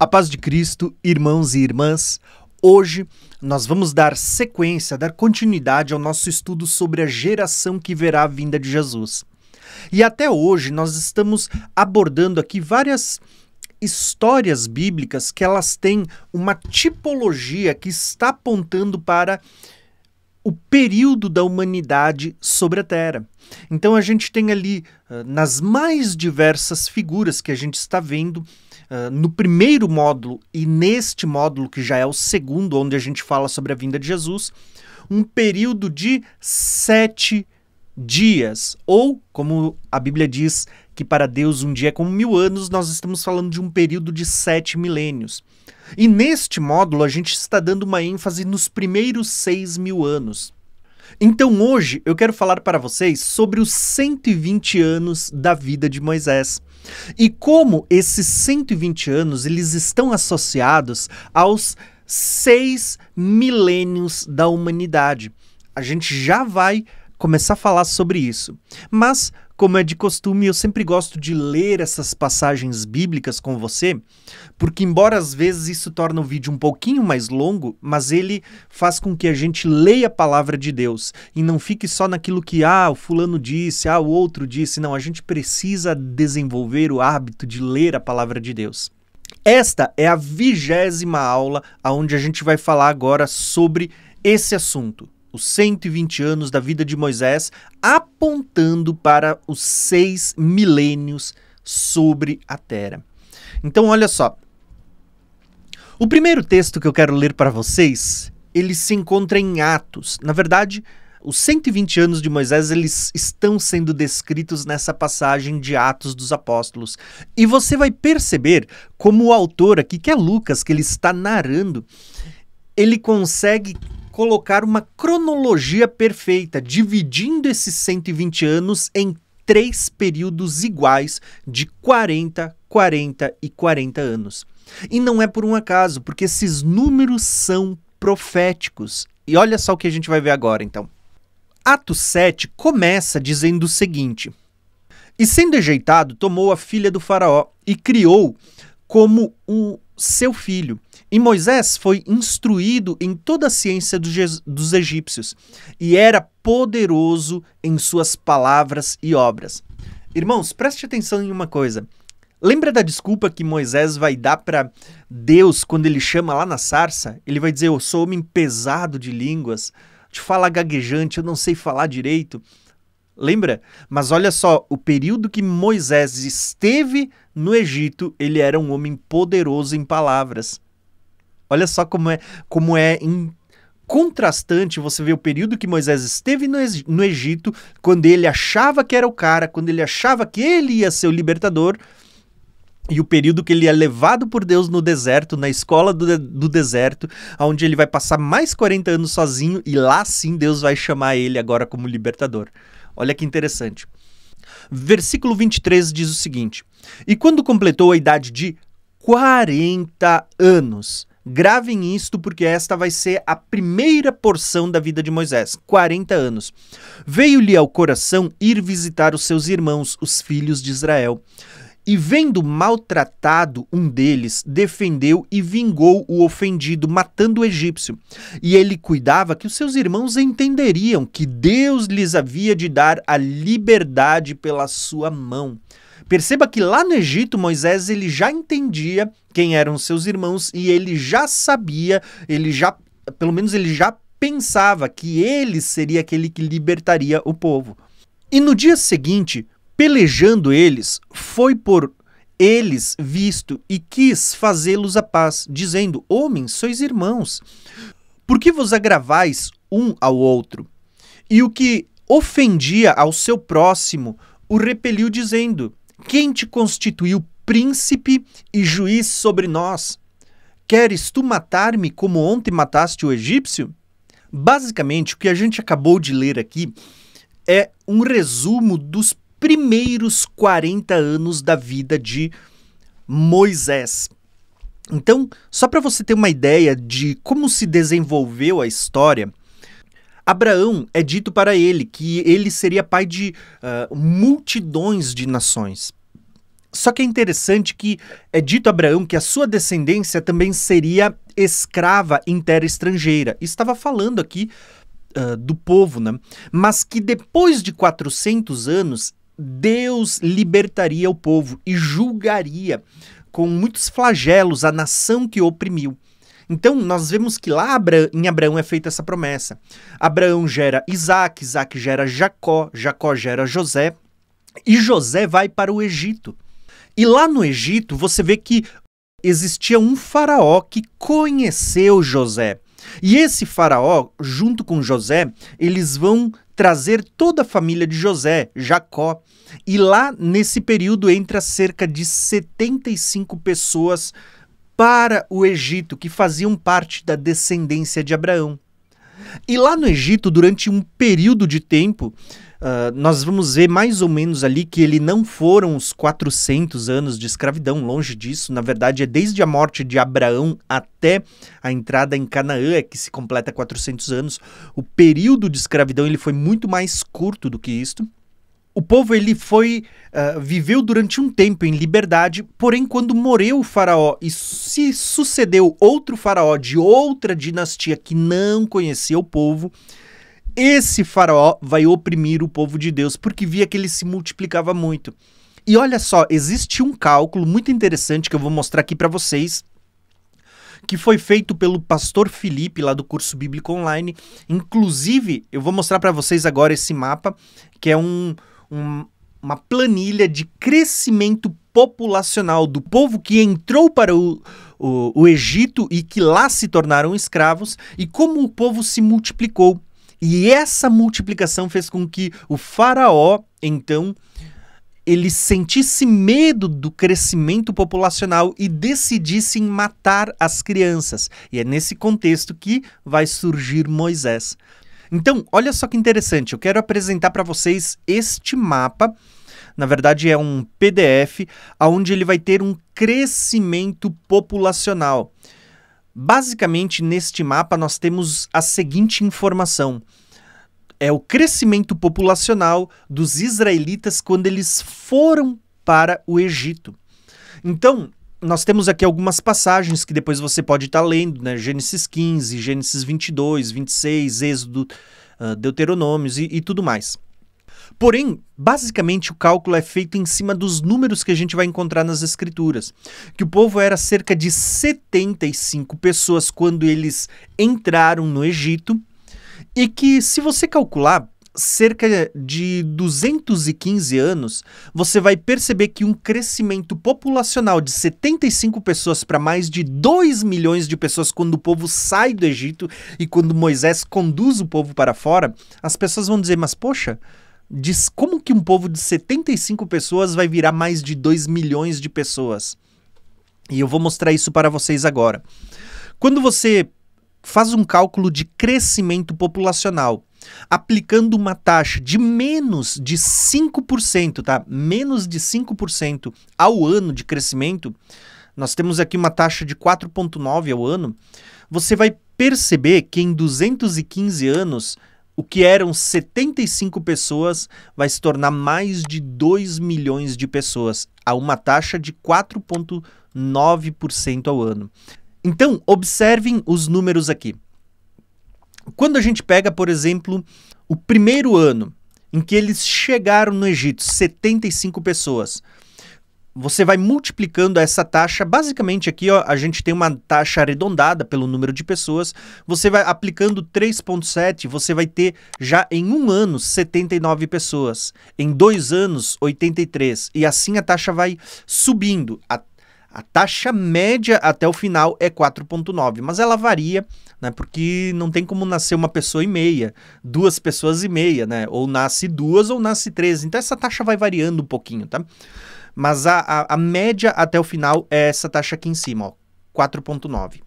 A paz de Cristo, irmãos e irmãs, hoje nós vamos dar sequência, dar continuidade ao nosso estudo sobre a geração que verá a vinda de Jesus. E até hoje nós estamos abordando aqui várias histórias bíblicas que elas têm uma tipologia que está apontando para o período da humanidade sobre a Terra. Então a gente tem ali ah, nas mais diversas figuras que a gente está vendo ah, no primeiro módulo e neste módulo, que já é o segundo, onde a gente fala sobre a vinda de Jesus, um período de sete dias. Ou, como a Bíblia diz, que para Deus um dia é como mil anos, nós estamos falando de um período de sete milênios. E neste módulo, a gente está dando uma ênfase nos primeiros seis mil anos. Então hoje eu quero falar para vocês sobre os 120 anos da vida de Moisés. E como esses 120 anos eles estão associados aos seis milênios da humanidade. A gente já vai começar a falar sobre isso. Mas como é de costume, eu sempre gosto de ler essas passagens bíblicas com você, porque, embora às vezes isso torne o vídeo um pouquinho mais longo, mas ele faz com que a gente leia a palavra de Deus e não fique só naquilo que, ah, o fulano disse, ah, o outro disse. Não, a gente precisa desenvolver o hábito de ler a palavra de Deus. Esta é a vigésima aula, onde a gente vai falar agora sobre esse assunto os 120 anos da vida de Moisés, apontando para os seis milênios sobre a terra. Então, olha só. O primeiro texto que eu quero ler para vocês, ele se encontra em Atos. Na verdade, os 120 anos de Moisés, eles estão sendo descritos nessa passagem de Atos dos Apóstolos. E você vai perceber como o autor aqui, que é Lucas, que ele está narrando, ele consegue colocar uma cronologia perfeita, dividindo esses 120 anos em três períodos iguais de 40, 40 e 40 anos. E não é por um acaso, porque esses números são proféticos. E olha só o que a gente vai ver agora, então. Atos 7 começa dizendo o seguinte: E sendo rejeitado, tomou a filha do Faraó e criou como o seu filho. E Moisés foi instruído em toda a ciência dos egípcios e era poderoso em suas palavras e obras. Irmãos, preste atenção em uma coisa. Lembra da desculpa que Moisés vai dar para Deus quando ele chama lá na sarça? Ele vai dizer: Eu sou homem pesado de línguas, de fala gaguejante, eu não sei falar direito. Lembra? Mas olha só, o período que Moisés esteve no Egito, ele era um homem poderoso em palavras. Olha só como é, como é in, contrastante você ver o período que Moisés esteve no, no Egito, quando ele achava que era o cara, quando ele achava que ele ia ser o libertador, e o período que ele é levado por Deus no deserto, na escola do, do deserto, onde ele vai passar mais 40 anos sozinho e lá sim Deus vai chamar ele agora como libertador. Olha que interessante. Versículo 23 diz o seguinte: E quando completou a idade de 40 anos, Gravem isto, porque esta vai ser a primeira porção da vida de Moisés, 40 anos. Veio-lhe ao coração ir visitar os seus irmãos, os filhos de Israel. E vendo maltratado um deles, defendeu e vingou o ofendido, matando o egípcio. E ele cuidava que os seus irmãos entenderiam que Deus lhes havia de dar a liberdade pela sua mão. Perceba que lá no Egito, Moisés ele já entendia quem eram seus irmãos e ele já sabia, ele já, pelo menos ele já pensava que ele seria aquele que libertaria o povo. E no dia seguinte, pelejando eles, foi por eles visto e quis fazê-los a paz, dizendo: Homens, sois irmãos. Por que vos agravais um ao outro? E o que ofendia ao seu próximo o repeliu, dizendo: quem te constituiu príncipe e juiz sobre nós? Queres tu matar-me como ontem mataste o egípcio? Basicamente, o que a gente acabou de ler aqui é um resumo dos primeiros 40 anos da vida de Moisés. Então, só para você ter uma ideia de como se desenvolveu a história, Abraão é dito para ele que ele seria pai de uh, multidões de nações. Só que é interessante que é dito a Abraão que a sua descendência também seria escrava em terra estrangeira. Estava falando aqui uh, do povo, né? Mas que depois de 400 anos, Deus libertaria o povo e julgaria com muitos flagelos a nação que oprimiu. Então, nós vemos que lá em Abraão é feita essa promessa. Abraão gera Isaac, Isaac gera Jacó, Jacó gera José, e José vai para o Egito. E lá no Egito, você vê que existia um faraó que conheceu José. E esse faraó, junto com José, eles vão trazer toda a família de José, Jacó. E lá, nesse período, entra cerca de 75 pessoas para o Egito, que faziam parte da descendência de Abraão. E lá no Egito, durante um período de tempo, uh, nós vamos ver mais ou menos ali que ele não foram os 400 anos de escravidão, longe disso. Na verdade, é desde a morte de Abraão até a entrada em Canaã, é que se completa 400 anos. O período de escravidão ele foi muito mais curto do que isto o povo ele foi uh, viveu durante um tempo em liberdade, porém quando morreu o faraó e se sucedeu outro faraó de outra dinastia que não conhecia o povo, esse faraó vai oprimir o povo de Deus porque via que ele se multiplicava muito. E olha só, existe um cálculo muito interessante que eu vou mostrar aqui para vocês que foi feito pelo pastor Felipe lá do curso bíblico online. Inclusive, eu vou mostrar para vocês agora esse mapa, que é um um, uma planilha de crescimento populacional do povo que entrou para o, o, o, Egito e que lá se tornaram escravos e como o povo se multiplicou. E essa multiplicação fez com que o faraó, então, ele sentisse medo do crescimento populacional e decidisse em matar as crianças. E é nesse contexto que vai surgir Moisés. Então, olha só que interessante, eu quero apresentar para vocês este mapa. Na verdade, é um PDF onde ele vai ter um crescimento populacional. Basicamente, neste mapa, nós temos a seguinte informação é o crescimento populacional dos israelitas quando eles foram para o Egito. Então, nós temos aqui algumas passagens que depois você pode estar tá lendo, né? Gênesis 15, Gênesis 22, 26, Êxodo, uh, Deuteronômios e, e tudo mais. Porém, basicamente o cálculo é feito em cima dos números que a gente vai encontrar nas escrituras. Que o povo era cerca de 75 pessoas quando eles entraram no Egito, e que se você calcular, cerca de 215 anos, você vai perceber que um crescimento populacional de 75 pessoas para mais de 2 milhões de pessoas quando o povo sai do Egito e quando Moisés conduz o povo para fora, as pessoas vão dizer: "Mas poxa, diz como que um povo de 75 pessoas vai virar mais de 2 milhões de pessoas?" E eu vou mostrar isso para vocês agora. Quando você faz um cálculo de crescimento populacional, aplicando uma taxa de menos de 5%, tá? Menos de 5% ao ano de crescimento, nós temos aqui uma taxa de 4.9 ao ano, você vai perceber que em 215 anos o que eram 75 pessoas vai se tornar mais de 2 milhões de pessoas, a uma taxa de 4,9% ao ano. Então, observem os números aqui. Quando a gente pega, por exemplo, o primeiro ano em que eles chegaram no Egito, 75 pessoas, você vai multiplicando essa taxa. Basicamente, aqui ó, a gente tem uma taxa arredondada pelo número de pessoas. Você vai aplicando 3,7, você vai ter já em um ano 79 pessoas, em dois anos 83, e assim a taxa vai subindo a taxa média até o final é 4,9, mas ela varia, né? Porque não tem como nascer uma pessoa e meia, duas pessoas e meia, né? Ou nasce duas ou nasce três. Então essa taxa vai variando um pouquinho, tá? Mas a, a, a média até o final é essa taxa aqui em cima, ó, 4,9.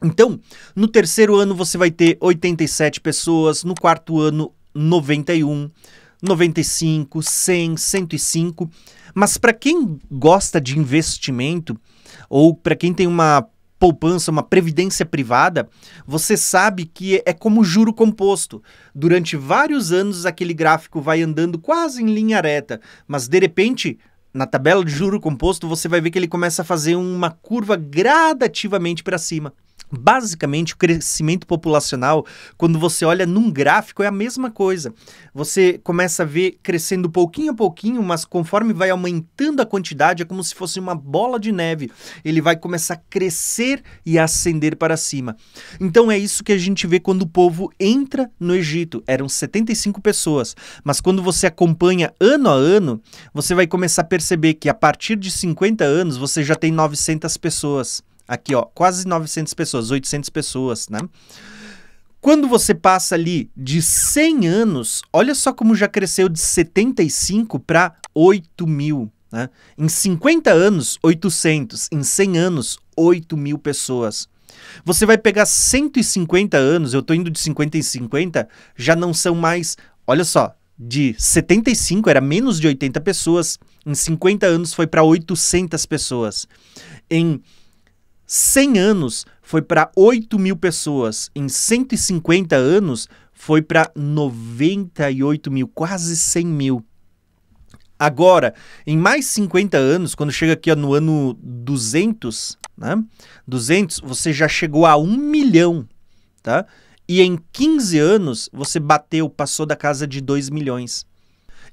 Então, no terceiro ano você vai ter 87 pessoas, no quarto ano 91, 95, 100, 105. Mas para quem gosta de investimento ou para quem tem uma poupança, uma previdência privada, você sabe que é como juro composto. Durante vários anos aquele gráfico vai andando quase em linha reta, mas de repente na tabela de juro composto você vai ver que ele começa a fazer uma curva gradativamente para cima. Basicamente, o crescimento populacional, quando você olha num gráfico, é a mesma coisa. Você começa a ver crescendo pouquinho a pouquinho, mas conforme vai aumentando a quantidade, é como se fosse uma bola de neve. Ele vai começar a crescer e a ascender para cima. Então é isso que a gente vê quando o povo entra no Egito. Eram 75 pessoas, mas quando você acompanha ano a ano, você vai começar a perceber que a partir de 50 anos você já tem 900 pessoas. Aqui, ó, quase 900 pessoas, 800 pessoas, né? Quando você passa ali de 100 anos, olha só como já cresceu de 75 para 8 mil. Né? Em 50 anos, 800. Em 100 anos, 8 mil pessoas. Você vai pegar 150 anos, eu estou indo de 50 em 50, já não são mais, olha só, de 75 era menos de 80 pessoas, em 50 anos foi para 800 pessoas. Em 100 anos foi para 8 mil pessoas, em 150 anos foi para 98 mil, quase 100 mil. Agora, em mais 50 anos, quando chega aqui ó, no ano 200, né? 200, você já chegou a 1 milhão, tá? E em 15 anos, você bateu, passou da casa de 2 milhões.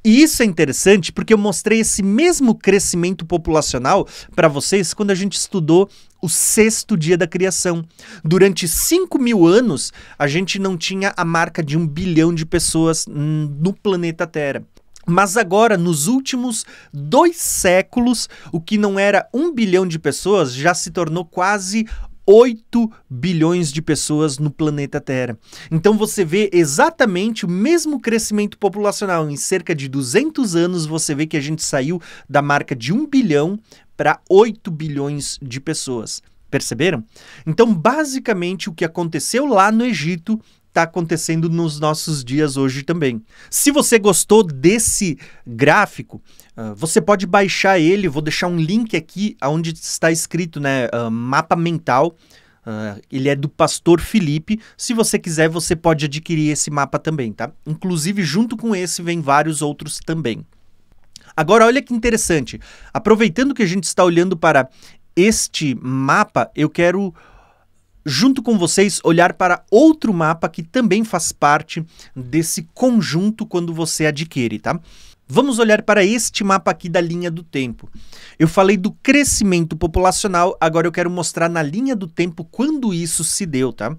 E isso é interessante porque eu mostrei esse mesmo crescimento populacional para vocês quando a gente estudou o sexto dia da criação. Durante 5 mil anos, a gente não tinha a marca de um bilhão de pessoas no planeta Terra. Mas agora, nos últimos dois séculos, o que não era um bilhão de pessoas já se tornou quase 8 bilhões de pessoas no planeta Terra. Então você vê exatamente o mesmo crescimento populacional. Em cerca de 200 anos, você vê que a gente saiu da marca de 1 bilhão para 8 bilhões de pessoas. Perceberam? Então, basicamente, o que aconteceu lá no Egito está acontecendo nos nossos dias hoje também. Se você gostou desse gráfico, ah, você pode baixar ele, vou deixar um link aqui onde está escrito né, uh, mapa mental. Uh, ele é do Pastor Felipe. Se você quiser, você pode adquirir esse mapa também, tá? Inclusive, junto com esse, vem vários outros também. Agora, olha que interessante. Aproveitando que a gente está olhando para este mapa, eu quero junto com vocês, olhar para outro mapa que também faz parte desse conjunto quando você adquire, tá? Vamos olhar para este mapa aqui da linha do tempo. Eu falei do crescimento populacional, agora eu quero mostrar na linha do tempo quando isso se deu, tá?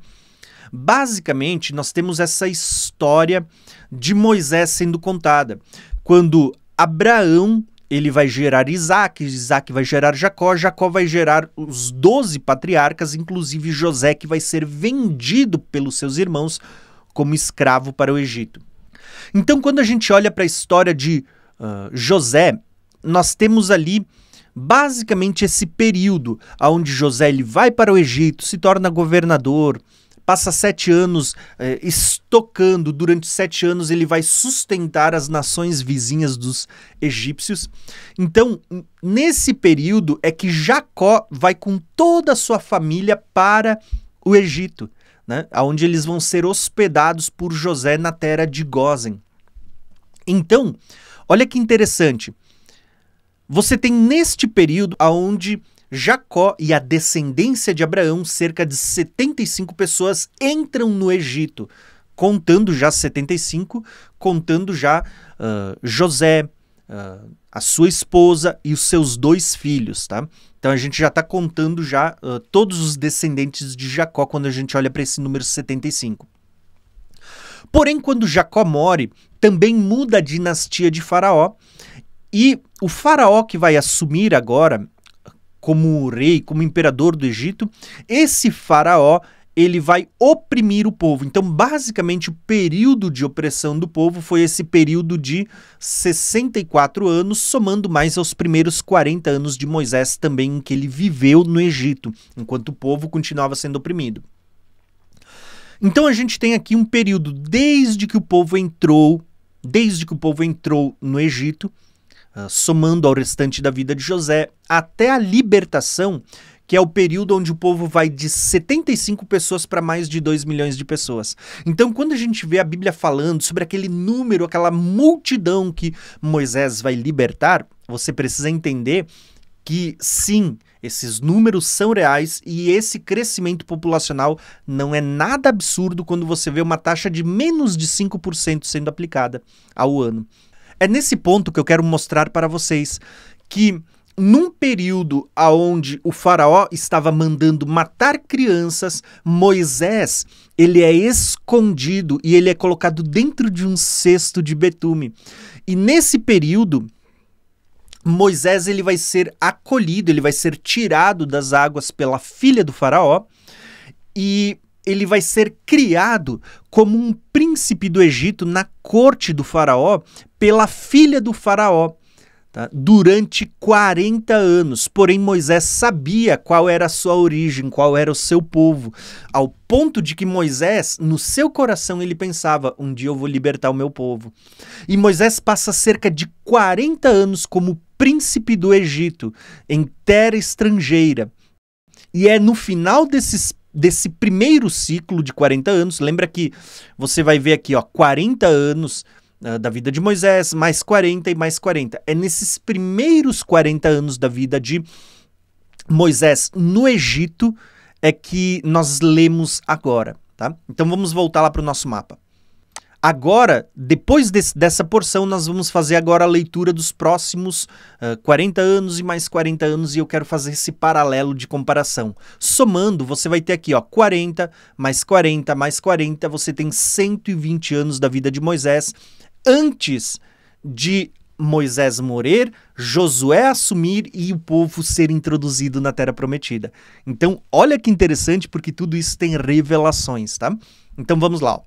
Basicamente, nós temos essa história de Moisés sendo contada, quando Abraão ele vai gerar Isaac, Isaac vai gerar Jacó, Jacó vai gerar os doze patriarcas, inclusive José, que vai ser vendido pelos seus irmãos como escravo para o Egito. Então, quando a gente olha para a história de uh, José, nós temos ali basicamente esse período onde José ele vai para o Egito, se torna governador, passa sete anos eh, estocando, durante sete anos ele vai sustentar as nações vizinhas dos egípcios. Então, nesse período é que Jacó vai com toda a sua família para o Egito né? onde eles vão ser hospedados por José na terra de Gozen. Então, olha que interessante. Você tem neste período aonde Jacó e a descendência de Abraão, cerca de 75 pessoas, entram no Egito, contando já 75, contando já uh, José, uh, a sua esposa e os seus dois filhos, tá? Então a gente já está contando já uh, todos os descendentes de Jacó quando a gente olha para esse número 75. Porém, quando Jacó morre, também muda a dinastia de Faraó. E o faraó que vai assumir agora como rei, como imperador do Egito, esse faraó ele vai oprimir o povo. Então, basicamente, o período de opressão do povo foi esse período de 64 anos, somando mais aos primeiros 40 anos de Moisés também, em que ele viveu no Egito, enquanto o povo continuava sendo oprimido. Então a gente tem aqui um período desde que o povo entrou, desde que o povo entrou no Egito, ah, somando ao restante da vida de José, até a libertação que é o período onde o povo vai de 75 pessoas para mais de 2 milhões de pessoas. Então, quando a gente vê a Bíblia falando sobre aquele número, aquela multidão que Moisés vai libertar, você precisa entender que sim, esses números são reais e esse crescimento populacional não é nada absurdo quando você vê uma taxa de menos de 5% sendo aplicada ao ano. É nesse ponto que eu quero mostrar para vocês que num período aonde o faraó estava mandando matar crianças, Moisés, ele é escondido e ele é colocado dentro de um cesto de betume. E nesse período, Moisés ele vai ser acolhido, ele vai ser tirado das águas pela filha do faraó e ele vai ser criado como um príncipe do Egito na corte do faraó pela filha do faraó tá? durante 40 anos. Porém, Moisés sabia qual era a sua origem, qual era o seu povo, ao ponto de que Moisés, no seu coração, ele pensava: um dia eu vou libertar o meu povo. E Moisés passa cerca de 40 anos como príncipe do Egito, em terra estrangeira. E é no final desses desse primeiro ciclo de 40 anos. Lembra que você vai ver aqui, ó, 40 anos da vida de Moisés, mais 40 e mais 40. É nesses primeiros 40 anos da vida de Moisés no Egito é que nós lemos agora, tá? Então vamos voltar lá para o nosso mapa. Agora, depois desse, dessa porção, nós vamos fazer agora a leitura dos próximos uh, 40 anos e mais 40 anos, e eu quero fazer esse paralelo de comparação. Somando, você vai ter aqui, ó, 40 mais 40 mais 40, você tem 120 anos da vida de Moisés, antes de Moisés morrer, Josué assumir e o povo ser introduzido na Terra Prometida. Então, olha que interessante, porque tudo isso tem revelações, tá? Então vamos lá.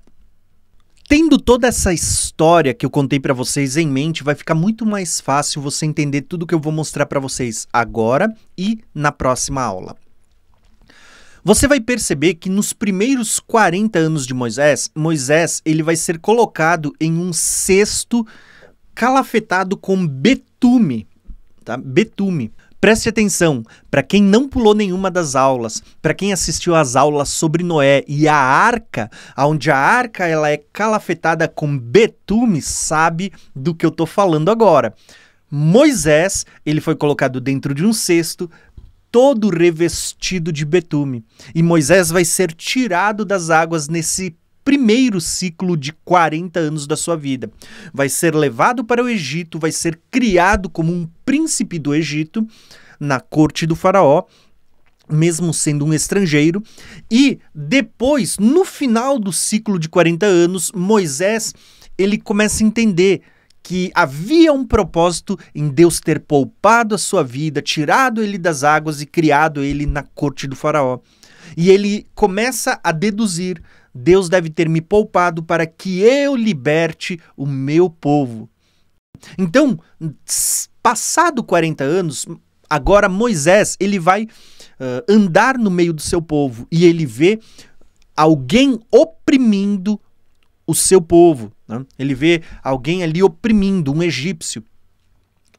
Tendo toda essa história que eu contei para vocês em mente, vai ficar muito mais fácil você entender tudo que eu vou mostrar para vocês agora e na próxima aula. Você vai perceber que nos primeiros 40 anos de Moisés, Moisés ele vai ser colocado em um cesto calafetado com betume, tá? Betume. Preste atenção, para quem não pulou nenhuma das aulas, para quem assistiu às aulas sobre Noé e a arca, onde a arca ela é calafetada com betume, sabe do que eu estou falando agora. Moisés, ele foi colocado dentro de um cesto, todo revestido de betume. E Moisés vai ser tirado das águas nesse primeiro ciclo de 40 anos da sua vida. Vai ser levado para o Egito, vai ser criado como um príncipe do Egito na corte do Faraó. Mesmo sendo um estrangeiro, e depois, no final do ciclo de 40 anos, Moisés ele começa a entender que havia um propósito em Deus ter poupado a sua vida, tirado ele das águas e criado ele na corte do Faraó. E ele começa a deduzir: Deus deve ter me poupado para que eu liberte o meu povo. Então, passado 40 anos, agora Moisés ele vai uh, andar no meio do seu povo e ele vê alguém oprimindo o seu povo. Né? Ele vê alguém ali oprimindo, um egípcio.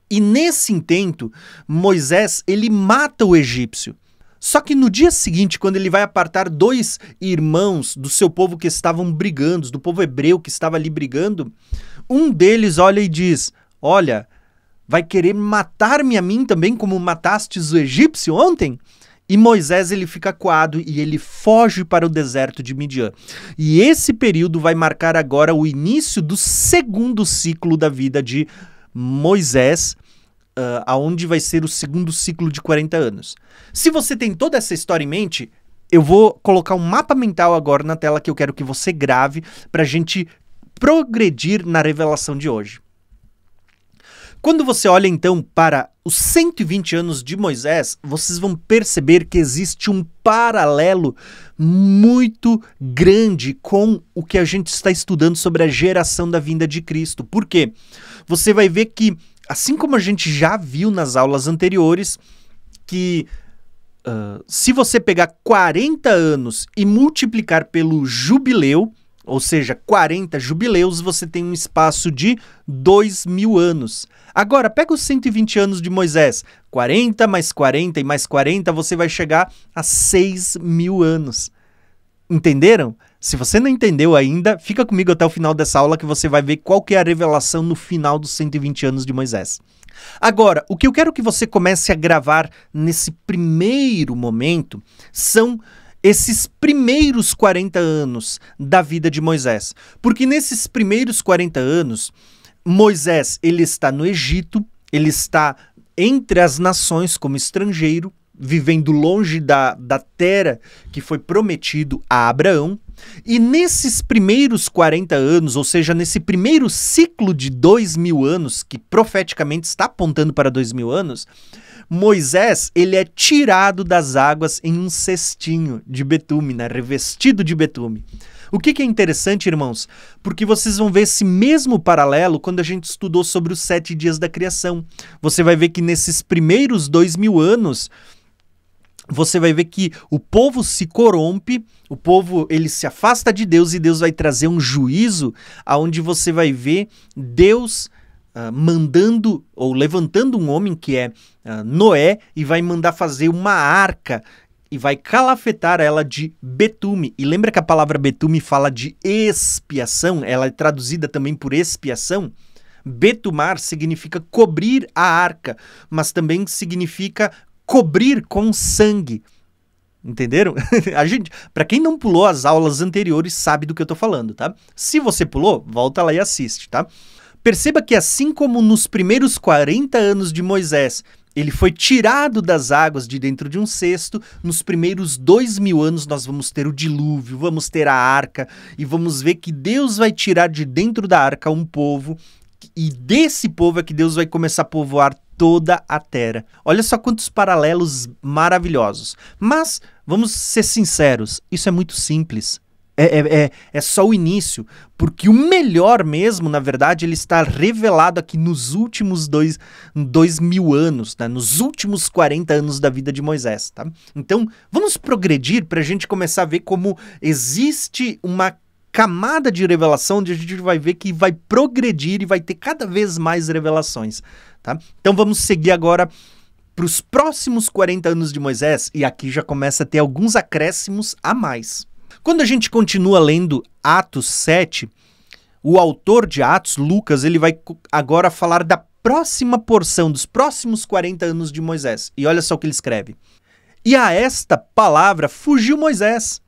E nesse intento, Moisés ele mata o egípcio. Só que no dia seguinte, quando ele vai apartar dois irmãos do seu povo que estavam brigando, do povo hebreu que estava ali brigando, um deles olha e diz: Olha, vai querer matar-me a mim também, como matastes o egípcio ontem? E Moisés ele fica coado e ele foge para o deserto de Midian. E esse período vai marcar agora o início do segundo ciclo da vida de Moisés, uh, aonde vai ser o segundo ciclo de 40 anos. Se você tem toda essa história em mente, eu vou colocar um mapa mental agora na tela que eu quero que você grave para a gente progredir na revelação de hoje. Quando você olha então para os 120 anos de Moisés, vocês vão perceber que existe um paralelo muito grande com o que a gente está estudando sobre a geração da vinda de Cristo. Por quê? Você vai ver que, assim como a gente já viu nas aulas anteriores, que uh, se você pegar 40 anos e multiplicar pelo jubileu, ou seja, 40 jubileus, você tem um espaço de 2 mil anos. Agora, pega os 120 anos de Moisés. 40 mais 40 e mais 40, você vai chegar a 6 mil anos. Entenderam? Se você não entendeu ainda, fica comigo até o final dessa aula que você vai ver qual que é a revelação no final dos 120 anos de Moisés. Agora, o que eu quero que você comece a gravar nesse primeiro momento são esses primeiros 40 anos da vida de Moisés. Porque nesses primeiros 40 anos, Moisés ele está no Egito, ele está entre as nações como estrangeiro, vivendo longe da, da terra que foi prometido a Abraão. E nesses primeiros 40 anos, ou seja, nesse primeiro ciclo de dois mil anos, que profeticamente está apontando para dois mil anos, Moisés, ele é tirado das águas em um cestinho de betume, né? revestido de betume. O que, que, é interessante, irmãos? Porque vocês vão ver esse mesmo paralelo quando a gente estudou sobre os sete dias da criação. Você vai ver que nesses primeiros dois mil anos, você vai ver que o povo se corrompe, o povo ele se afasta de Deus e Deus vai trazer um juízo aonde você vai ver Deus ah, mandando ou levantando um homem que é uh, Noé e vai mandar fazer uma arca e vai calafetar ela de betume. E lembra que a palavra betume fala de expiação? Ela é traduzida também por expiação. Betumar significa cobrir a arca, mas também significa cobrir com sangue. Entenderam? a gente, para quem não pulou as aulas anteriores, sabe do que eu tô falando, tá? Se você pulou, volta lá e assiste, tá? Perceba que, assim como nos primeiros 40 anos de Moisés, ele foi tirado das águas de dentro de um cesto. Nos primeiros dois mil anos, nós vamos ter o dilúvio, vamos ter a arca, e vamos ver que Deus vai tirar de dentro da arca um povo, e desse povo é que Deus vai começar a povoar toda a terra. Olha só quantos paralelos maravilhosos. Mas, vamos ser sinceros, isso é muito simples. É, é, é, é só o início, porque o melhor mesmo, na verdade, ele está revelado aqui nos últimos dois, dois mil anos, né? nos últimos 40 anos da vida de Moisés. Tá? Então, vamos progredir para a gente começar a ver como existe uma camada de revelação onde a gente vai ver que vai progredir e vai ter cada vez mais revelações. Tá? Então vamos seguir agora para os próximos 40 anos de Moisés, e aqui já começa a ter alguns acréscimos a mais. Quando a gente continua lendo Atos 7, o autor de Atos, Lucas, ele vai agora falar da próxima porção, dos próximos 40 anos de Moisés. E olha só o que ele escreve. E a esta palavra fugiu Moisés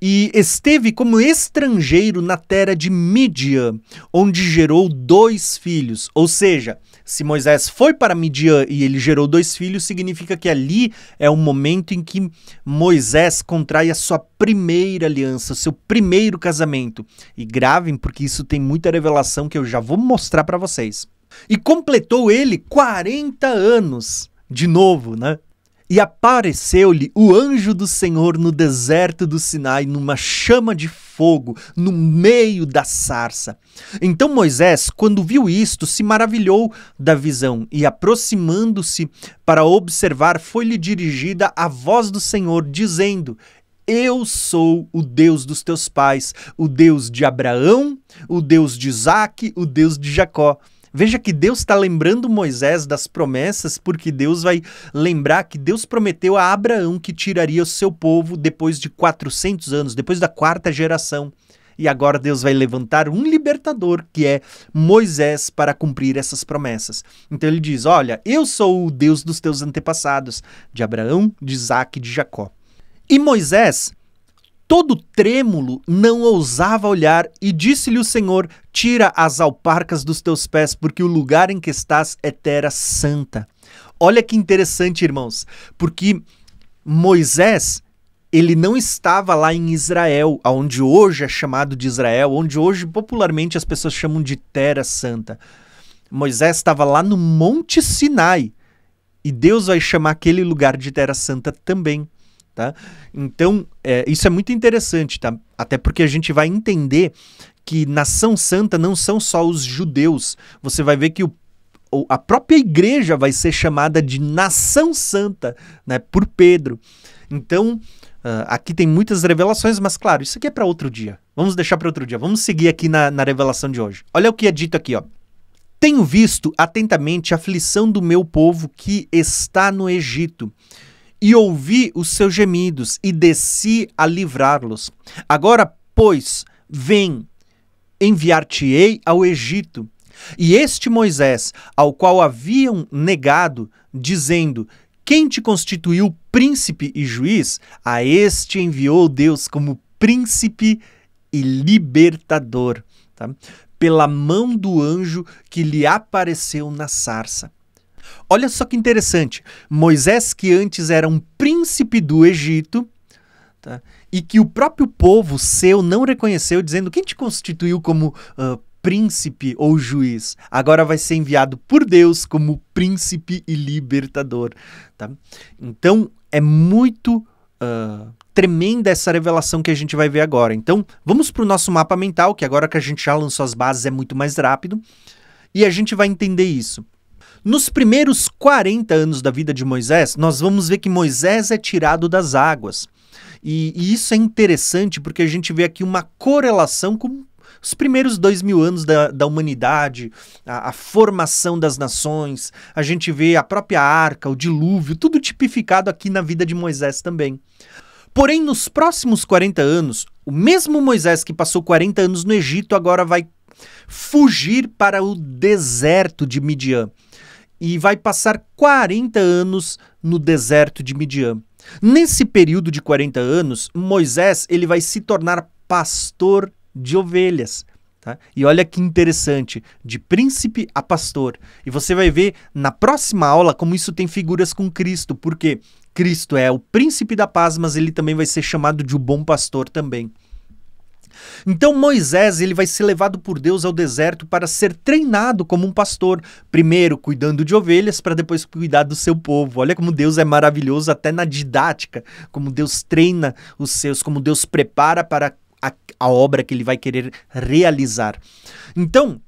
e esteve como estrangeiro na terra de Midian, onde gerou dois filhos. Ou seja, se Moisés foi para Midian e ele gerou dois filhos, significa que ali é o momento em que Moisés contrai a sua primeira aliança, seu primeiro casamento. E gravem, porque isso tem muita revelação que eu já vou mostrar para vocês. E completou ele 40 anos. De novo, né? E apareceu-lhe o anjo do Senhor no deserto do Sinai, numa chama de fogo, no meio da sarça. Então Moisés, quando viu isto, se maravilhou da visão, e aproximando-se para observar, foi-lhe dirigida a voz do Senhor, dizendo: eu sou o Deus dos teus pais, o Deus de Abraão, o Deus de Isaque, o Deus de Jacó. Veja que Deus está lembrando Moisés das promessas, porque Deus vai lembrar que Deus prometeu a Abraão que tiraria o seu povo depois de 400 anos, depois da quarta geração. E agora Deus vai levantar um libertador, que é Moisés, para cumprir essas promessas. Então ele diz: Olha, eu sou o Deus dos teus antepassados, de Abraão, de Isaac e de Jacó. E Moisés todo trêmulo, não ousava olhar, e disse-lhe o Senhor: Tira as alparcas dos teus pés, porque o lugar em que estás é terra santa. Olha que interessante, irmãos, porque Moisés, ele não estava lá em Israel, onde hoje é chamado de Israel, onde hoje popularmente as pessoas chamam de terra santa. Moisés estava lá no Monte Sinai, e Deus vai chamar aquele lugar de terra santa também. Tá? Então, é, isso é muito interessante, tá? até porque a gente vai entender que nação santa não são só os judeus. Você vai ver que o, a própria igreja vai ser chamada de nação santa né, por Pedro. Então, uh, aqui tem muitas revelações, mas claro, isso aqui é para outro dia. Vamos deixar para outro dia. Vamos seguir aqui na, na revelação de hoje. Olha o que é dito aqui, ó. Tenho visto atentamente a aflição do meu povo que está no Egito e ouvi os seus gemidos, e desci a livrá-los. Agora, pois, vem, enviar-te-ei ao Egito. E este Moisés, ao qual haviam negado, dizendo: Quem te constituiu príncipe e juiz? A este enviou Deus como príncipe e libertador, tá? pela mão do anjo que lhe apareceu na sarça. Olha só que interessante. Moisés, que antes era um príncipe do Egito, tá? e que o próprio povo seu não reconheceu, dizendo: Quem te constituiu como uh, príncipe ou juiz? Agora vai ser enviado por Deus como príncipe e libertador. Tá? Então, é muito. Uh, tremenda essa revelação que a gente vai ver agora. Então, vamos para o nosso mapa mental, que agora que a gente já lançou as bases é muito mais rápido, e a gente vai entender isso. Nos primeiros 40 anos da vida de Moisés, nós vamos ver que Moisés é tirado das águas. E, e isso é interessante porque a gente vê aqui uma correlação com os primeiros dois mil anos da, da humanidade, a, a, formação das nações, a gente vê a própria arca, o dilúvio, tudo tipificado aqui na vida de Moisés também. Porém, nos próximos 40 anos, o mesmo Moisés que passou 40 anos no Egito agora vai fugir para o deserto de Midian e vai passar 40 anos no deserto de Midian. Nesse período de 40 anos, Moisés ele vai se tornar pastor de ovelhas. Tá? E olha que interessante, de príncipe a pastor. E você vai ver na próxima aula como isso tem figuras com Cristo, porque Cristo é o príncipe da paz, mas ele também vai ser chamado de o um bom pastor também. Então Moisés ele vai ser levado por Deus ao deserto para ser treinado como um pastor, primeiro cuidando de ovelhas para depois cuidar do seu povo. Olha como Deus é maravilhoso até na didática, como Deus treina os seus, como Deus prepara para a, a obra que ele vai querer realizar. Então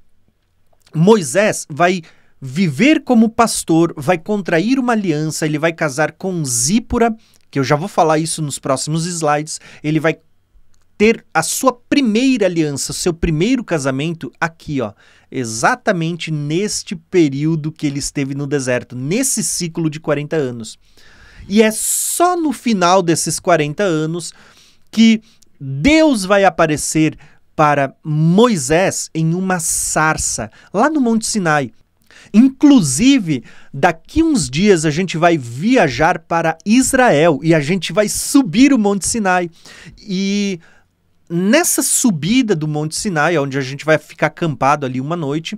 Moisés vai viver como pastor, vai contrair uma aliança, ele vai casar com Zípora, que eu já vou falar isso nos próximos slides. Ele vai ter a sua primeira aliança, seu primeiro casamento aqui, ó, exatamente neste período que ele esteve no deserto, nesse ciclo de 40 anos. E é só no final desses 40 anos que Deus vai aparecer para Moisés em uma sarça, lá no Monte Sinai. Inclusive, daqui uns dias a gente vai viajar para Israel e a gente vai subir o Monte Sinai. E nessa subida do Monte Sinai, onde a gente vai ficar acampado ali uma noite,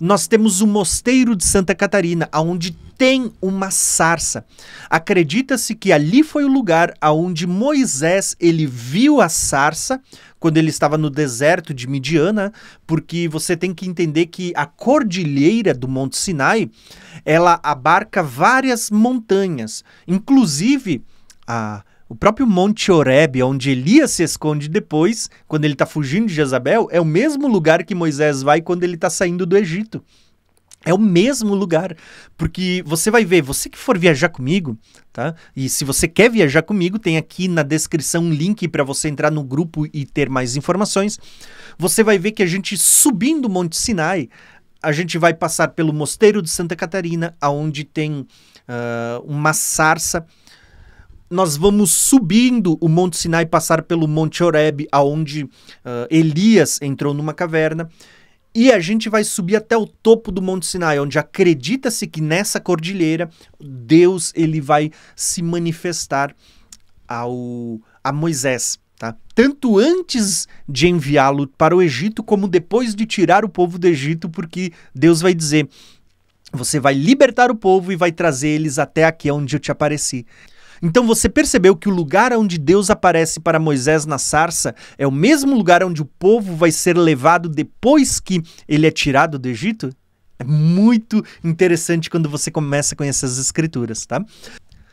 nós temos o Mosteiro de Santa Catarina, onde tem uma sarça. Acredita-se que ali foi o lugar aonde Moisés ele viu a sarça quando ele estava no deserto de Midiana, porque você tem que entender que a cordilheira do Monte Sinai, ela abarca várias montanhas, inclusive a o próprio Monte Horeb, onde Elias se esconde depois, quando ele está fugindo de Jezabel, é o mesmo lugar que Moisés vai quando ele está saindo do Egito. É o mesmo lugar, porque você vai ver, você que for viajar comigo, tá? E se você quer viajar comigo, tem aqui na descrição um link para você entrar no grupo e ter mais informações. Você vai ver que a gente subindo o Monte Sinai, a gente vai passar pelo Mosteiro de Santa Catarina, aonde tem uh, uma sarça nós vamos subindo o Monte Sinai, passar pelo Monte Horeb, aonde uh, Elias entrou numa caverna, e a gente vai subir até o topo do Monte Sinai, onde acredita-se que nessa cordilheira Deus ele vai se manifestar ao a Moisés, tá? Tanto antes de enviá-lo para o Egito como depois de tirar o povo do Egito, porque Deus vai dizer: você vai libertar o povo e vai trazer eles até aqui onde eu te apareci. Então você percebeu que o lugar onde Deus aparece para Moisés na sarça é o mesmo lugar onde o povo vai ser levado depois que ele é tirado do Egito? É muito interessante quando você começa a conhecer as escrituras, tá?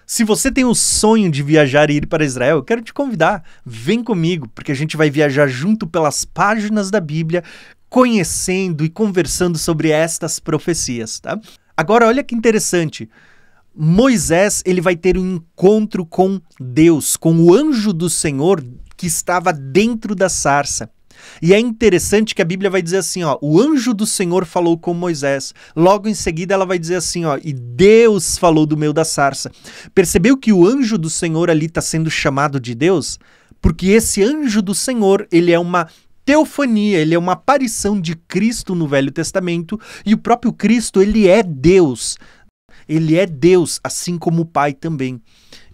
Se você tem o sonho de viajar e ir para Israel, eu quero te convidar. Vem comigo, porque a gente vai viajar junto pelas páginas da Bíblia, conhecendo e conversando sobre estas profecias, tá? Agora, olha que interessante. Moisés ele vai ter um encontro com Deus, com o anjo do Senhor que estava dentro da sarça. E é interessante que a Bíblia vai dizer assim, ó, o anjo do Senhor falou com Moisés. Logo em seguida ela vai dizer assim, ó, e Deus falou do meio da sarça. Percebeu que o anjo do Senhor ali está sendo chamado de Deus? Porque esse anjo do Senhor, ele é uma teofania, ele é uma aparição de Cristo no Velho Testamento, e o próprio Cristo, ele é Deus. Ele é Deus, assim como o Pai também.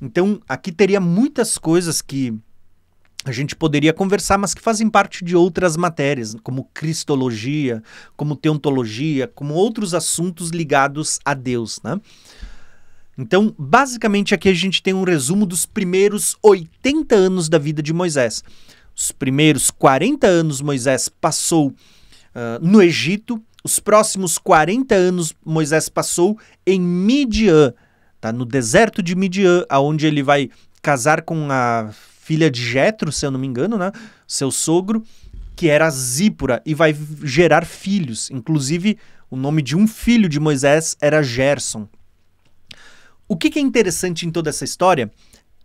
Então, aqui teria muitas coisas que a gente poderia conversar, mas que fazem parte de outras matérias, como cristologia, como teontologia, como outros assuntos ligados a Deus, né? Então, basicamente aqui a gente tem um resumo dos primeiros 80 anos da vida de Moisés. Os primeiros 40 anos Moisés passou uh, no Egito, os próximos 40 anos Moisés passou em Midian, tá? no deserto de Midian, aonde ele vai casar com a filha de Jetro, se eu não me engano, né? seu sogro, que era Zípora, e vai gerar filhos. Inclusive, o nome de um filho de Moisés era Gerson. O que, que é interessante em toda essa história?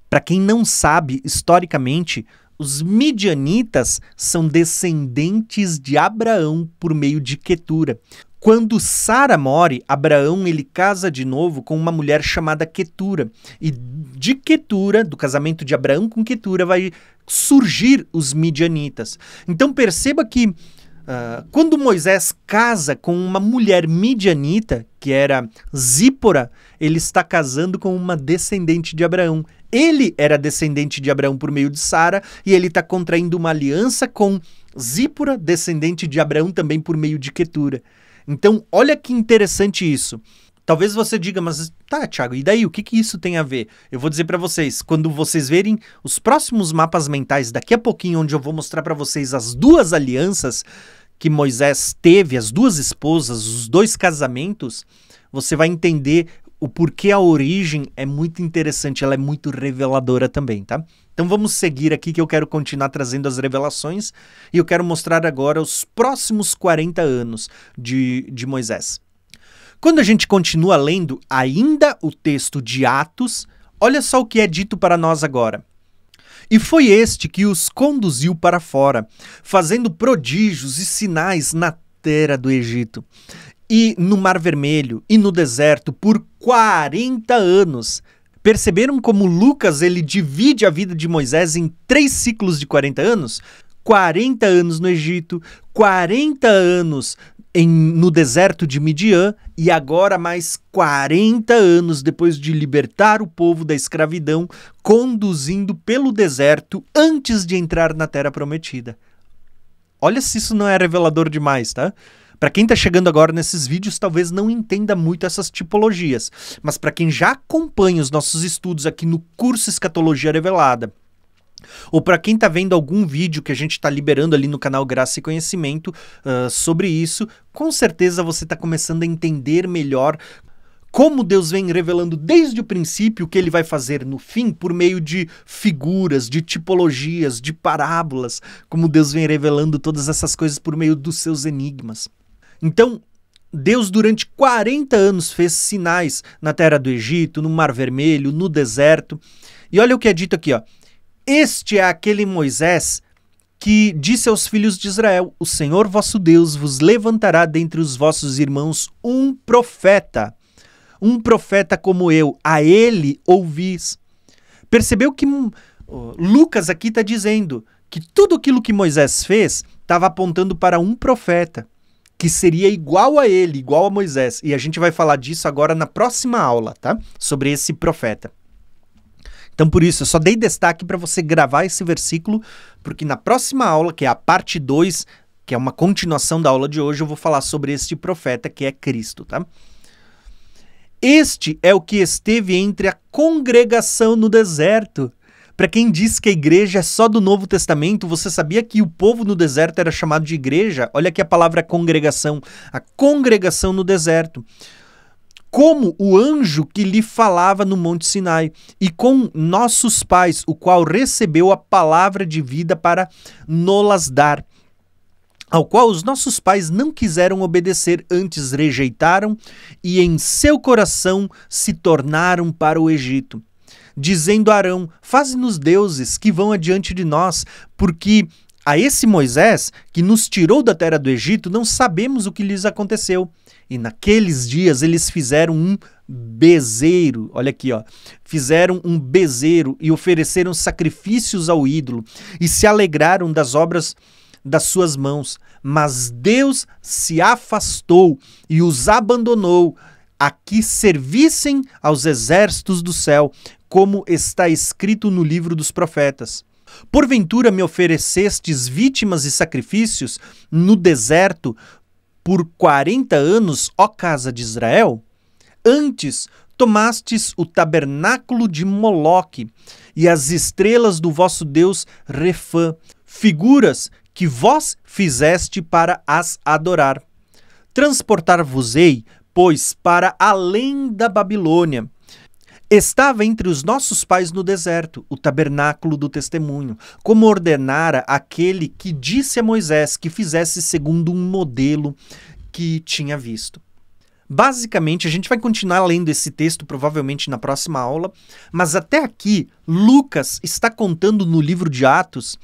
Para quem não sabe, historicamente, os midianitas são descendentes de Abraão por meio de Quetura. Quando Sara morre, Abraão ele casa de novo com uma mulher chamada Quetura. E de Quetura, do casamento de Abraão com Quetura, vai surgir os midianitas. Então perceba que uh, quando Moisés casa com uma mulher midianita, que era Zípora, ele está casando com uma descendente de Abraão. Ele era descendente de Abraão por meio de Sara e ele está contraindo uma aliança com Zípora, descendente de Abraão também por meio de Quetura. Então, olha que interessante isso. Talvez você diga, mas tá, Thiago, e daí o que, que isso tem a ver? Eu vou dizer para vocês, quando vocês verem os próximos mapas mentais daqui a pouquinho, onde eu vou mostrar para vocês as duas alianças que Moisés teve, as duas esposas, os dois casamentos, você vai entender o porquê a origem é muito interessante, ela é muito reveladora também, tá? Então vamos seguir aqui que eu quero continuar trazendo as revelações e eu quero mostrar agora os próximos 40 anos de, de Moisés. Quando a gente continua lendo ainda o texto de Atos, olha só o que é dito para nós agora. E foi este que os conduziu para fora, fazendo prodígios e sinais na terra do Egito, e no Mar Vermelho e no deserto por 40 anos. Perceberam como Lucas ele divide a vida de Moisés em três ciclos de 40 anos? 40 anos no Egito, 40 anos em, no deserto de Midian e agora mais 40 anos depois de libertar o povo da escravidão, conduzindo pelo deserto antes de entrar na terra prometida. Olha se isso não é revelador demais, tá? Para quem está chegando agora nesses vídeos, talvez não entenda muito essas tipologias, mas para quem já acompanha os nossos estudos aqui no curso Escatologia Revelada, ou para quem está vendo algum vídeo que a gente está liberando ali no canal Graça e Conhecimento uh, sobre isso, com certeza você está começando a entender melhor como Deus vem revelando desde o princípio o que ele vai fazer no fim por meio de figuras, de tipologias, de parábolas, como Deus vem revelando todas essas coisas por meio dos seus enigmas. Então, Deus durante 40 anos fez sinais na terra do Egito, no Mar Vermelho, no deserto. E olha o que é dito aqui, ó. Este é aquele Moisés que disse aos filhos de Israel: O Senhor vosso Deus vos levantará dentre os vossos irmãos um profeta, um profeta como eu, a ele ouvis. Percebeu que Lucas aqui está dizendo que tudo aquilo que Moisés fez estava apontando para um profeta que seria igual a ele, igual a Moisés. E a gente vai falar disso agora na próxima aula, tá? Sobre esse profeta. Então, por isso, eu só dei destaque para você gravar esse versículo, porque na próxima aula, que é a parte 2, que é uma continuação da aula de hoje, eu vou falar sobre este profeta que é Cristo, tá? Este é o que esteve entre a congregação no deserto para quem diz que a igreja é só do Novo Testamento, você sabia que o povo no deserto era chamado de igreja? Olha aqui a palavra congregação, a congregação no deserto como o anjo que lhe falava no Monte Sinai, e com nossos pais, o qual recebeu a palavra de vida para nolas dar, ao qual os nossos pais não quiseram obedecer, antes rejeitaram e em seu coração se tornaram para o Egito dizendo a Arão: Faze-nos deuses que vão adiante de nós, porque a esse Moisés, que nos tirou da terra do Egito, não sabemos o que lhes aconteceu. E naqueles dias eles fizeram um bezeiro, olha aqui, ó. Fizeram um bezeiro e ofereceram sacrifícios ao ídolo e se alegraram das obras das suas mãos. Mas Deus se afastou e os abandonou a que servissem aos exércitos do céu, como está escrito no livro dos profetas. Porventura me oferecestes vítimas e sacrifícios no deserto por quarenta anos, ó casa de Israel? Antes tomastes o tabernáculo de Moloque e as estrelas do vosso Deus Refã, figuras que vós fizeste para as adorar. Transportar-vos-ei, pois, para além da Babilônia, Estava entre os nossos pais no deserto, o tabernáculo do testemunho, como ordenara aquele que disse a Moisés que fizesse segundo um modelo que tinha visto. Basicamente, a gente vai continuar lendo esse texto provavelmente na próxima aula, mas até aqui, Lucas está contando no livro de Atos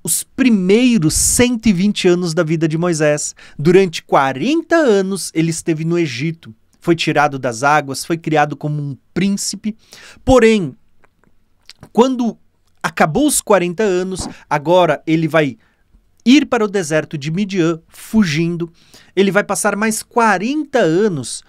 os primeiros 120 anos da vida de Moisés. Durante 40 anos, ele esteve no Egito foi tirado das águas, foi criado como um príncipe. Porém, quando acabou os 40 anos, agora ele vai ir para o deserto de Midian, fugindo. Ele vai passar mais 40 anos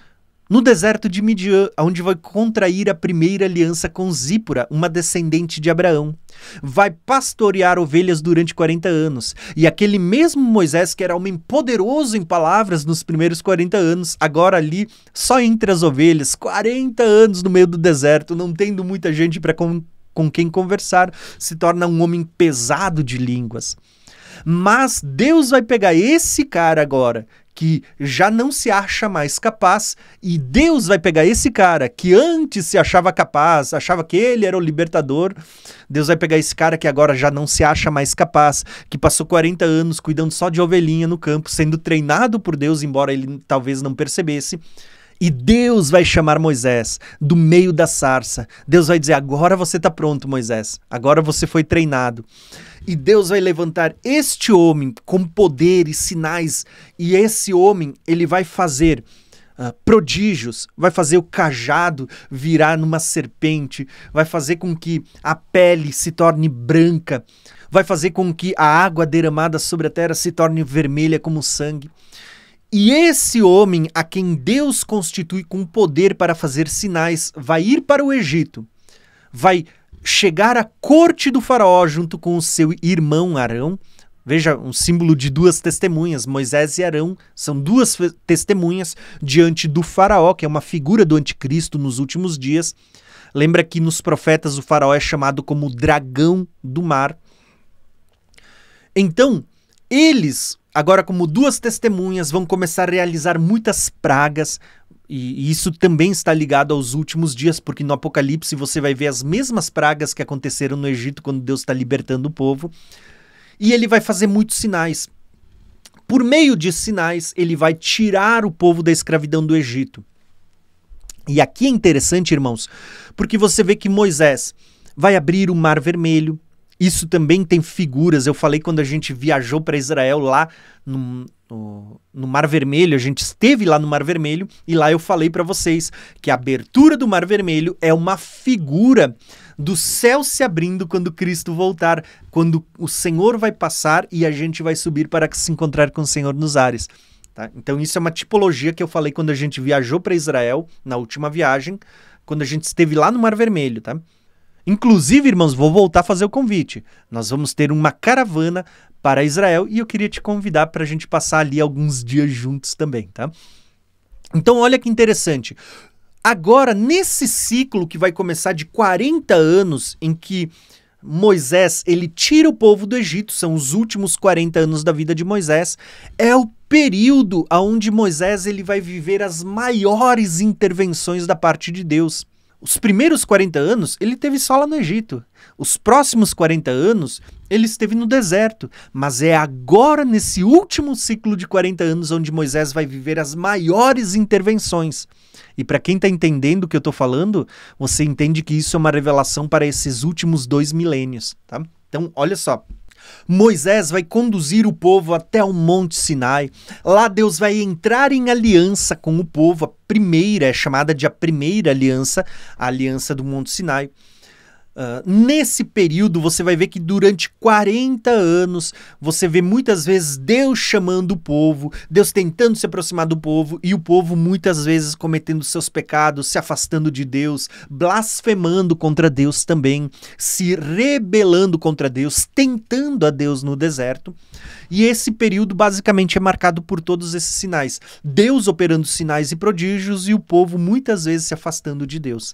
no deserto de Midian, onde vai contrair a primeira aliança com Zípora, uma descendente de Abraão vai pastorear ovelhas durante 40 anos. E aquele mesmo Moisés, que era homem poderoso em palavras nos primeiros 40 anos, agora ali, só entre as ovelhas, 40 anos no meio do deserto, não tendo muita gente para com, com quem conversar, se torna um homem pesado de línguas. Mas Deus vai pegar esse cara agora, que já não se acha mais capaz, e Deus vai pegar esse cara que antes se achava capaz, achava que ele era o libertador, Deus vai pegar esse cara que agora já não se acha mais capaz, que passou 40 anos cuidando só de ovelhinha no campo, sendo treinado por Deus, embora ele talvez não percebesse. E Deus vai chamar Moisés do meio da sarça. Deus vai dizer: agora você está pronto, Moisés. Agora você foi treinado. E Deus vai levantar este homem com poder e sinais, e esse homem ele vai fazer Uh, prodígios, vai fazer o cajado virar numa serpente, vai fazer com que a pele se torne branca, vai fazer com que a água derramada sobre a terra se torne vermelha como sangue. E esse homem, a quem Deus constitui com poder para fazer sinais, vai ir para o Egito, vai chegar à corte do faraó junto com o seu irmão Arão. Veja, um símbolo de duas testemunhas, Moisés e Arão, são duas testemunhas diante do faraó, que é uma figura do anticristo nos últimos dias. Lembra que nos profetas o faraó é chamado como o dragão do mar. Então, eles, agora como duas testemunhas, vão começar a realizar muitas pragas, e, isso também está ligado aos últimos dias, porque no Apocalipse você vai ver as mesmas pragas que aconteceram no Egito quando Deus está libertando o povo. E ele vai fazer muitos sinais. Por meio de sinais, ele vai tirar o povo da escravidão do Egito. E aqui é interessante, irmãos, porque você vê que Moisés vai abrir o Mar Vermelho, isso também tem figuras. Eu falei quando a gente viajou para Israel lá no, no, no, Mar Vermelho, a gente esteve lá no Mar Vermelho e lá eu falei para vocês que a abertura do Mar Vermelho é uma figura do céu se abrindo quando Cristo voltar, quando o Senhor vai passar e a gente vai subir para se encontrar com o Senhor nos ares. Tá? Então, isso é uma tipologia que eu falei quando a gente viajou para Israel na última viagem, quando a gente esteve lá no Mar Vermelho. Tá? Inclusive, irmãos, vou voltar a fazer o convite. Nós vamos ter uma caravana para Israel e eu queria te convidar para a gente passar ali alguns dias juntos também, tá? Então, olha que interessante. Agora, nesse ciclo que vai começar de 40 anos em que Moisés, ele tira o povo do Egito, são os últimos 40 anos da vida de Moisés, é o período aonde Moisés ele vai viver as maiores intervenções da parte de Deus. Os primeiros 40 anos ele teve só lá no Egito. Os próximos 40 anos ele esteve no deserto. Mas é agora, nesse último ciclo de 40 anos, onde Moisés vai viver as maiores intervenções. E para quem está entendendo o que eu estou falando, você entende que isso é uma revelação para esses últimos dois milênios. Tá? Então, olha só. Moisés vai conduzir o povo até o Monte Sinai. Lá Deus vai entrar em aliança com o povo. A primeira é chamada de a primeira aliança, a aliança do Monte Sinai. Ah, nesse período, você vai ver que durante 40 anos, você vê muitas vezes Deus chamando o povo, Deus tentando se aproximar do povo e o povo muitas vezes cometendo seus pecados, se afastando de Deus, blasfemando contra Deus também, se rebelando contra Deus, tentando a Deus no deserto. E esse período basicamente é marcado por todos esses sinais: Deus operando sinais e prodígios e o povo muitas vezes se afastando de Deus.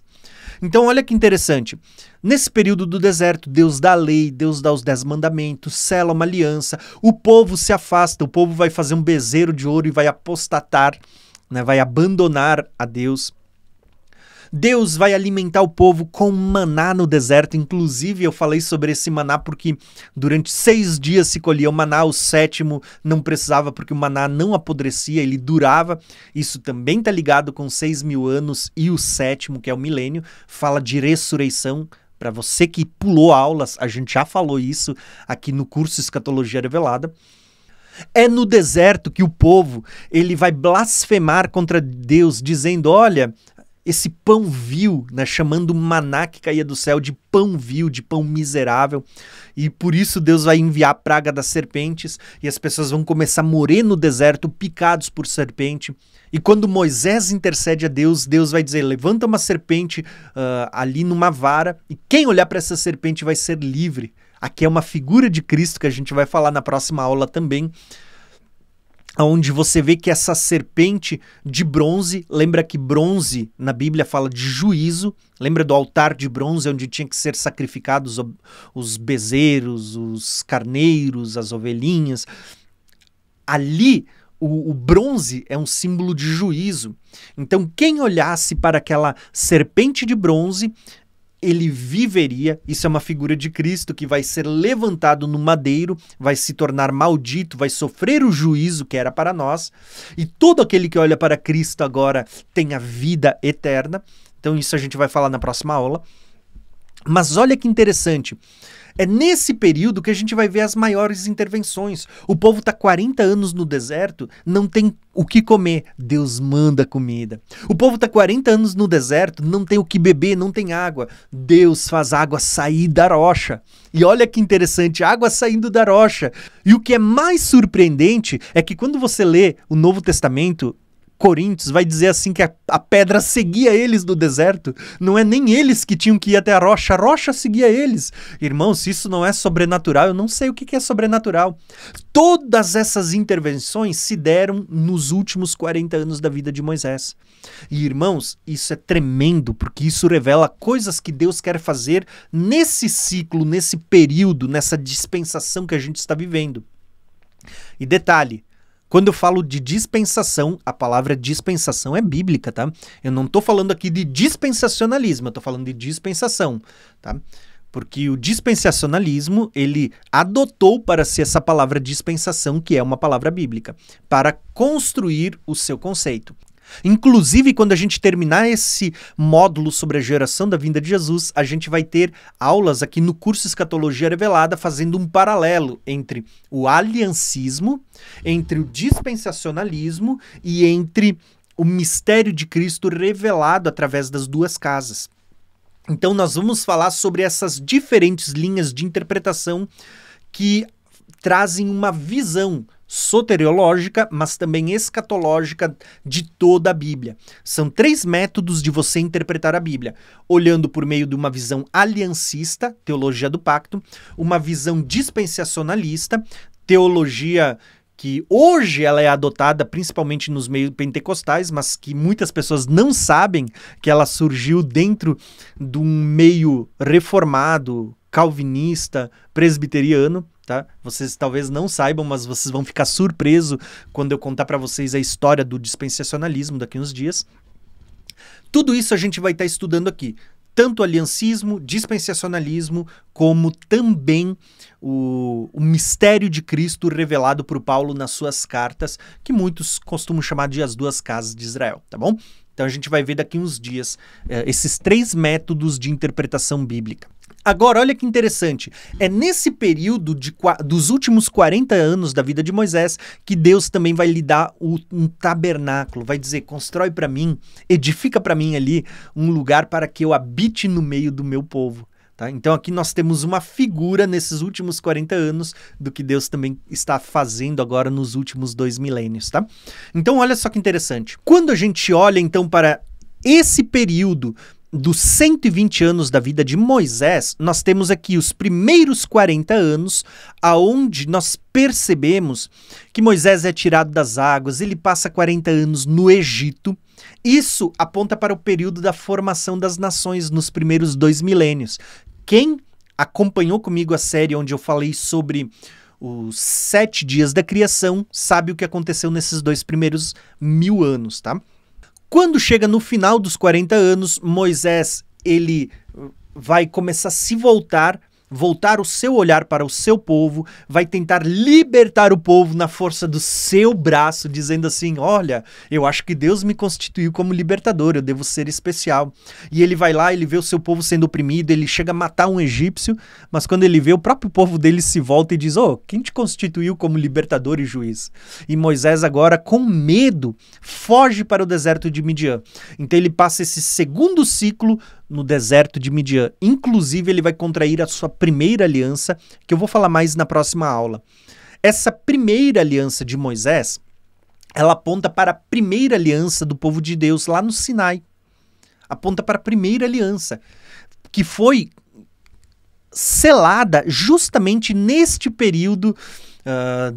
Então, olha que interessante. Nesse período do deserto, Deus dá a lei, Deus dá os dez mandamentos, sela uma aliança, o povo se afasta, o povo vai fazer um bezerro de ouro e vai apostatar, né, vai abandonar a Deus. Deus vai alimentar o povo com maná no deserto. Inclusive, eu falei sobre esse maná porque durante seis dias se colhia o maná, o sétimo não precisava, porque o maná não apodrecia, ele durava. Isso também está ligado com seis mil anos e o sétimo, que é o milênio, fala de ressurreição, para você que pulou aulas, a gente já falou isso aqui no curso Escatologia Revelada. É no deserto que o povo ele vai blasfemar contra Deus, dizendo: Olha, esse pão vil, né, chamando o maná que caía do céu de pão vil, de pão miserável. E por isso Deus vai enviar a praga das serpentes e as pessoas vão começar a morrer no deserto, picados por serpente. E quando Moisés intercede a Deus, Deus vai dizer: levanta uma serpente uh, ali numa vara, e quem olhar para essa serpente vai ser livre. Aqui é uma figura de Cristo que a gente vai falar na próxima aula também onde você vê que essa serpente de bronze, lembra que bronze na Bíblia fala de juízo, lembra do altar de bronze onde tinha que ser sacrificados os bezerros, os carneiros, as ovelhinhas. Ali o, o, bronze é um símbolo de juízo. Então, quem olhasse para aquela serpente de bronze, ele viveria. Isso é uma figura de Cristo que vai ser levantado no madeiro, vai se tornar maldito, vai sofrer o juízo que era para nós. E todo aquele que olha para Cristo agora tem a vida eterna. Então, isso a gente vai falar na próxima aula. Mas olha que interessante. É nesse período que a gente vai ver as maiores intervenções. O povo está 40 anos no deserto, não tem o que comer, Deus manda comida. O povo está 40 anos no deserto, não tem o que beber, não tem água. Deus faz água sair da rocha. E olha que interessante, água saindo da rocha. E o que é mais surpreendente é que quando você lê o Novo Testamento Coríntios vai dizer assim que a, a, pedra seguia eles do deserto, não é nem eles que tinham que ir até a rocha, a rocha seguia eles. Irmãos, se isso não é sobrenatural, eu não sei o que, que é sobrenatural. Todas essas intervenções se deram nos últimos 40 anos da vida de Moisés. E irmãos, isso é tremendo, porque isso revela coisas que Deus quer fazer nesse ciclo, nesse período, nessa dispensação que a gente está vivendo. E detalhe, quando eu falo de dispensação, a palavra dispensação é bíblica, tá? Eu não estou falando aqui de dispensacionalismo, eu estou falando de dispensação, tá? Porque o dispensacionalismo, ele adotou para si essa palavra dispensação, que é uma palavra bíblica, para construir o seu conceito. Inclusive, quando a gente terminar esse módulo sobre a geração da vinda de Jesus, a gente vai ter aulas aqui no curso Escatologia Revelada fazendo um paralelo entre o aliancismo, entre o dispensacionalismo e entre o mistério de Cristo revelado através das duas casas. Então, nós vamos falar sobre essas diferentes linhas de interpretação que trazem uma visão soteriológica, mas também escatológica de toda a Bíblia. São três métodos de você interpretar a Bíblia: olhando por meio de uma visão aliancista, teologia do pacto, uma visão dispensacionalista, teologia que hoje ela é adotada principalmente nos meios pentecostais, mas que muitas pessoas não sabem que ela surgiu dentro de um meio reformado, calvinista, presbiteriano tá? Vocês talvez não saibam, mas vocês vão ficar surpreso quando eu contar para vocês a história do dispensacionalismo daqui uns dias. Tudo isso a gente vai estar tá estudando aqui, tanto aliancismo, dispensacionalismo, como também o, o mistério de Cristo revelado por Paulo nas suas cartas, que muitos costumam chamar de as duas casas de Israel, tá bom? Então a gente vai ver daqui uns dias eh, esses três métodos de interpretação bíblica. Agora, olha que interessante. É nesse período de, dos últimos 40 anos da vida de Moisés que Deus também vai lhe dar o, um tabernáculo, vai dizer: constrói para mim, edifica para mim ali um lugar para que eu habite no meio do meu povo. Tá? Então aqui nós temos uma figura nesses últimos 40 anos do que Deus também está fazendo agora nos últimos dois milênios. Tá? Então olha só que interessante. Quando a gente olha então para esse período dos 120 anos da vida de Moisés, nós temos aqui os primeiros 40 anos, aonde nós percebemos que Moisés é tirado das águas, ele passa 40 anos no Egito. Isso aponta para o período da formação das nações nos primeiros dois milênios. Quem acompanhou comigo a série onde eu falei sobre os sete dias da criação sabe o que aconteceu nesses dois primeiros mil anos, tá? Quando chega no final dos 40 anos, Moisés ele vai começar a se voltar voltar o seu olhar para o seu povo, vai tentar libertar o povo na força do seu braço, dizendo assim: Olha, eu acho que Deus me constituiu como libertador, eu devo ser especial. E ele vai lá, ele vê o seu povo sendo oprimido, ele chega a matar um egípcio, mas quando ele vê, o próprio povo dele se volta e diz: Oh, quem te constituiu como libertador e juiz? E Moisés, agora, com medo, foge para o deserto de Midian. Então ele passa esse segundo ciclo no deserto de Midian. Inclusive, ele vai contrair a sua primeira aliança, que eu vou falar mais na próxima aula. Essa primeira aliança de Moisés, ela aponta para a primeira aliança do povo de Deus lá no Sinai. Aponta para a primeira aliança, que foi selada justamente neste período uh,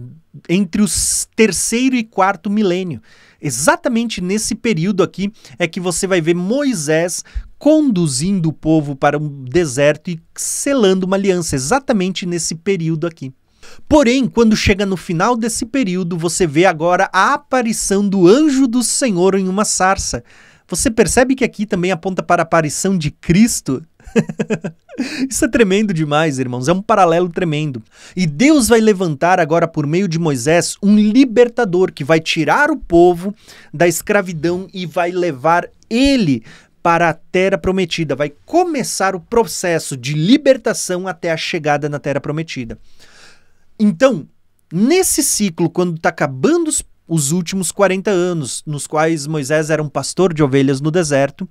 entre os terceiro e quarto milênio. Exatamente nesse período aqui é que você vai ver Moisés conduzindo o povo para um deserto e selando uma aliança, exatamente nesse período aqui. Porém, quando chega no final desse período, você vê agora a aparição do anjo do Senhor em uma sarça. Você percebe que aqui também aponta para a aparição de Cristo? Isso é tremendo demais, irmãos. É um paralelo tremendo. E Deus vai levantar agora, por meio de Moisés, um libertador que vai tirar o povo da escravidão e vai levar ele para a terra prometida, vai começar o processo de libertação até a chegada na terra prometida. Então, nesse ciclo, quando está acabando os, os últimos 40 anos, nos quais Moisés era um pastor de ovelhas no deserto,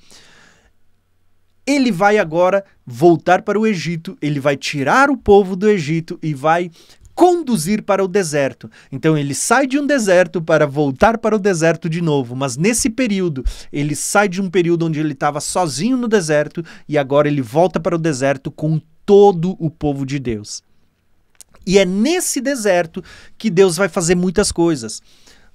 ele vai agora voltar para o Egito, ele vai tirar o povo do Egito e vai conduzir para o deserto. Então ele sai de um deserto para voltar para o deserto de novo, mas nesse período ele sai de um período onde ele estava sozinho no deserto e agora ele volta para o deserto com todo o povo de Deus. E é nesse deserto que Deus vai fazer muitas coisas.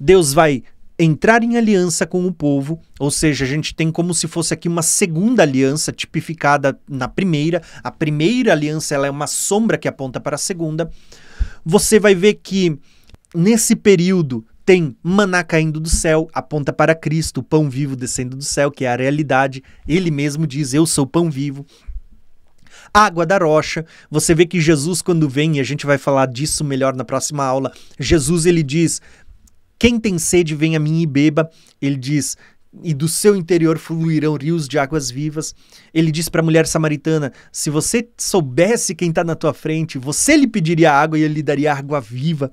Deus vai entrar em aliança com o povo, ou seja, a gente tem como se fosse aqui uma segunda aliança tipificada na primeira. A primeira aliança ela é uma sombra que aponta para a segunda você vai ver que nesse período tem maná caindo do céu, aponta para Cristo, o pão vivo descendo do céu, que é a realidade. Ele mesmo diz: Eu sou o pão vivo. Água da rocha, você vê que Jesus, quando vem, e a gente vai falar disso melhor na próxima aula, Jesus ele diz: Quem tem sede, venha a mim e beba. Ele diz: e do seu interior fluirão rios de águas vivas. Ele diz para a mulher samaritana: se você soubesse quem está na tua frente, você lhe pediria água e ele lhe daria água viva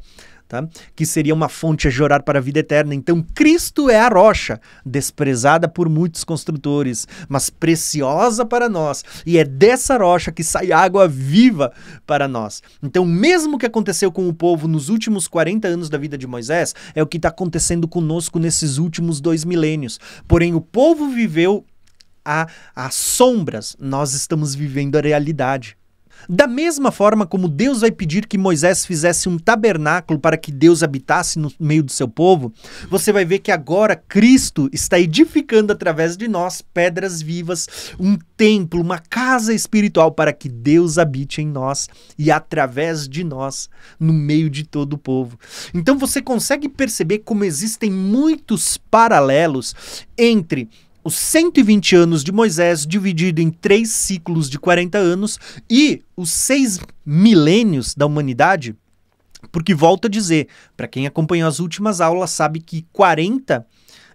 tá? que seria uma fonte a jorar para a vida eterna. Então, Cristo é a rocha, desprezada por muitos construtores, mas preciosa para nós, e é dessa rocha que sai água viva para nós. Então, mesmo que aconteceu com o povo nos últimos 40 anos da vida de Moisés, é o que está acontecendo conosco nesses últimos dois milênios. Porém, o povo viveu a, as sombras, nós estamos vivendo a realidade. Da mesma forma como Deus vai pedir que Moisés fizesse um tabernáculo para que Deus habitasse no meio do seu povo, você vai ver que agora Cristo está edificando através de nós pedras vivas, um templo, uma casa espiritual para que Deus habite em nós e através de nós, no meio de todo o povo. Então você consegue perceber como existem muitos paralelos entre os 120 anos de Moisés dividido em três ciclos de 40 anos e os seis milênios da humanidade, porque volto a dizer, para quem acompanhou as últimas aulas sabe que 40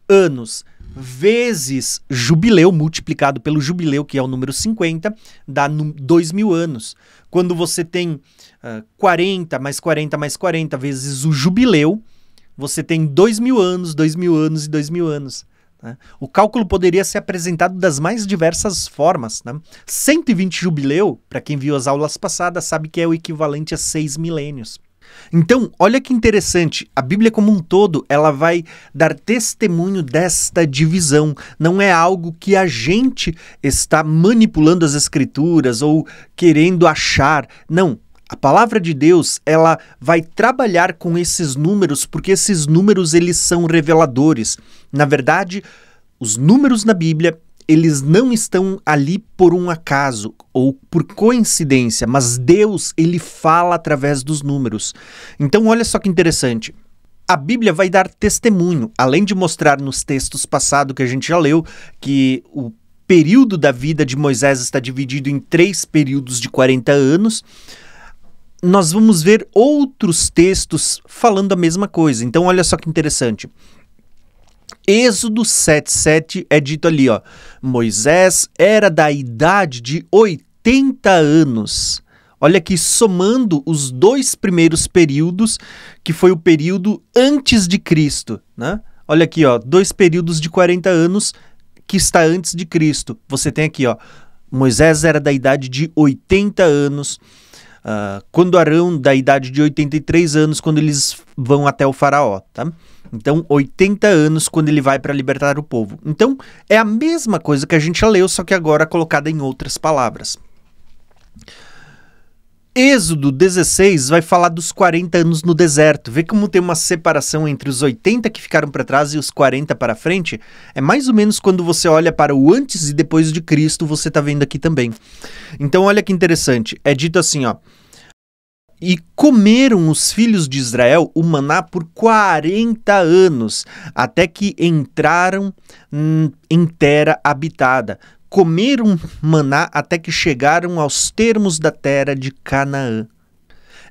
anos vezes jubileu, multiplicado pelo jubileu, que é o número 50, dá 2 mil anos. Quando você tem uh, ah, 40 mais 40 mais 40 vezes o jubileu, você tem 2 mil anos, 2 mil anos e 2 mil anos. Né? O cálculo poderia ser apresentado das mais diversas formas. Né? 120 jubileu, para quem viu as aulas passadas, sabe que é o equivalente a seis milênios. Então, olha que interessante, a Bíblia como um todo, ela vai dar testemunho desta divisão. Não é algo que a gente está manipulando as escrituras ou querendo achar. Não, a palavra de Deus, ela vai trabalhar com esses números, porque esses números eles são reveladores. Na verdade, os números na Bíblia, eles não estão ali por um acaso ou por coincidência, mas Deus, ele fala através dos números. Então, olha só que interessante. A Bíblia vai dar testemunho, além de mostrar nos textos passados que a gente já leu, que o período da vida de Moisés está dividido em três períodos de 40 anos nós vamos ver outros textos falando a mesma coisa. Então, olha só que interessante. Êxodo 7,7 é dito ali, ó. Moisés era da idade de 80 anos. Olha aqui, somando os dois primeiros períodos, que foi o período antes de Cristo, né? Olha aqui, ó, dois períodos de 40 anos que está antes de Cristo. Você tem aqui, ó, Moisés era da idade de 80 anos uh, quando Arão, da idade de 83 anos, quando eles vão até o faraó, tá? Então, 80 anos quando ele vai para libertar o povo. Então, é a mesma coisa que a gente já leu, só que agora colocada em outras palavras. Êxodo 16 vai falar dos 40 anos no deserto. Vê como tem uma separação entre os 80 que ficaram para trás e os 40 para frente? É mais ou menos quando você olha para o antes e depois de Cristo, você está vendo aqui também. Então olha que interessante. É dito assim, ó: e comeram os filhos de Israel o maná por 40 anos, até que entraram em terra habitada comeram maná até que chegaram aos termos da terra de Canaã.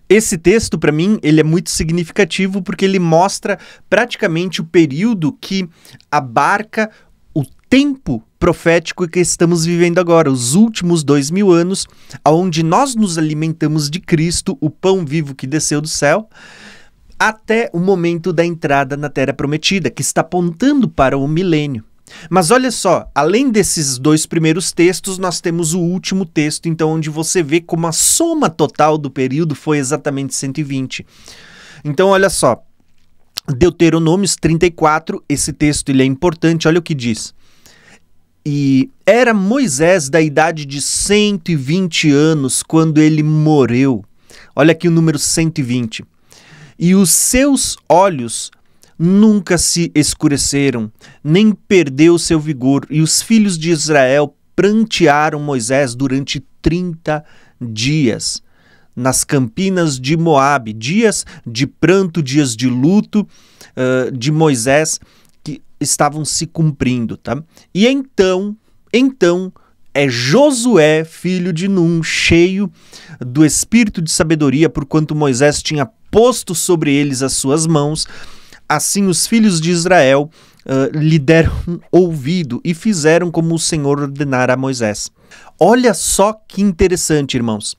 Esse texto, para mim, ele é muito significativo porque ele mostra praticamente o período que abarca o tempo profético que estamos vivendo agora, os últimos dois mil anos, aonde nós nos alimentamos de Cristo, o pão vivo que desceu do céu, até o momento da entrada na Terra Prometida, que está apontando para o milênio. Mas olha só, além desses dois primeiros textos, nós temos o último texto, então, onde você vê como a soma total do período foi exatamente 120. Então, olha só, Deuteronômios 34, esse texto ele é importante, olha o que diz. E era Moisés da idade de 120 anos quando ele morreu. Olha aqui o número 120. E os seus olhos nunca se escureceram, nem perdeu seu vigor, e os filhos de Israel prantearam Moisés durante 30 dias. Nas campinas de Moabe, dias de pranto, dias de luto uh, de Moisés que estavam se cumprindo, tá? E então, então é Josué, filho de Num, cheio do espírito de sabedoria, por quanto Moisés tinha posto sobre eles as suas mãos, Assim os filhos de Israel uh, lhe deram ouvido e fizeram como o Senhor ordenara a Moisés. Olha só que interessante, irmãos.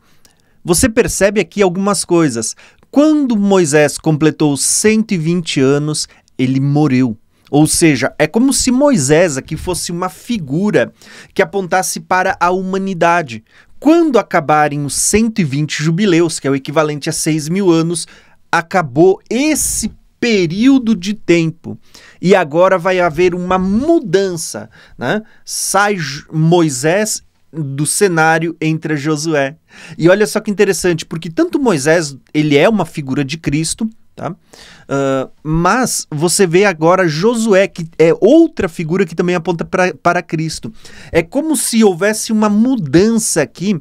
Você percebe aqui algumas coisas. Quando Moisés completou 120 anos, ele morreu. Ou seja, é como se Moisés aqui fosse uma figura que apontasse para a humanidade. Quando acabarem os 120 jubileus, que é o equivalente a 6 mil anos, acabou esse período de tempo. E agora vai haver uma mudança. Né? Sai Moisés do cenário entre Josué. E olha só que interessante, porque tanto Moisés, ele é uma figura de Cristo, tá? Uh, mas você vê agora Josué, que é outra figura que também aponta pra, para Cristo. É como se houvesse uma mudança aqui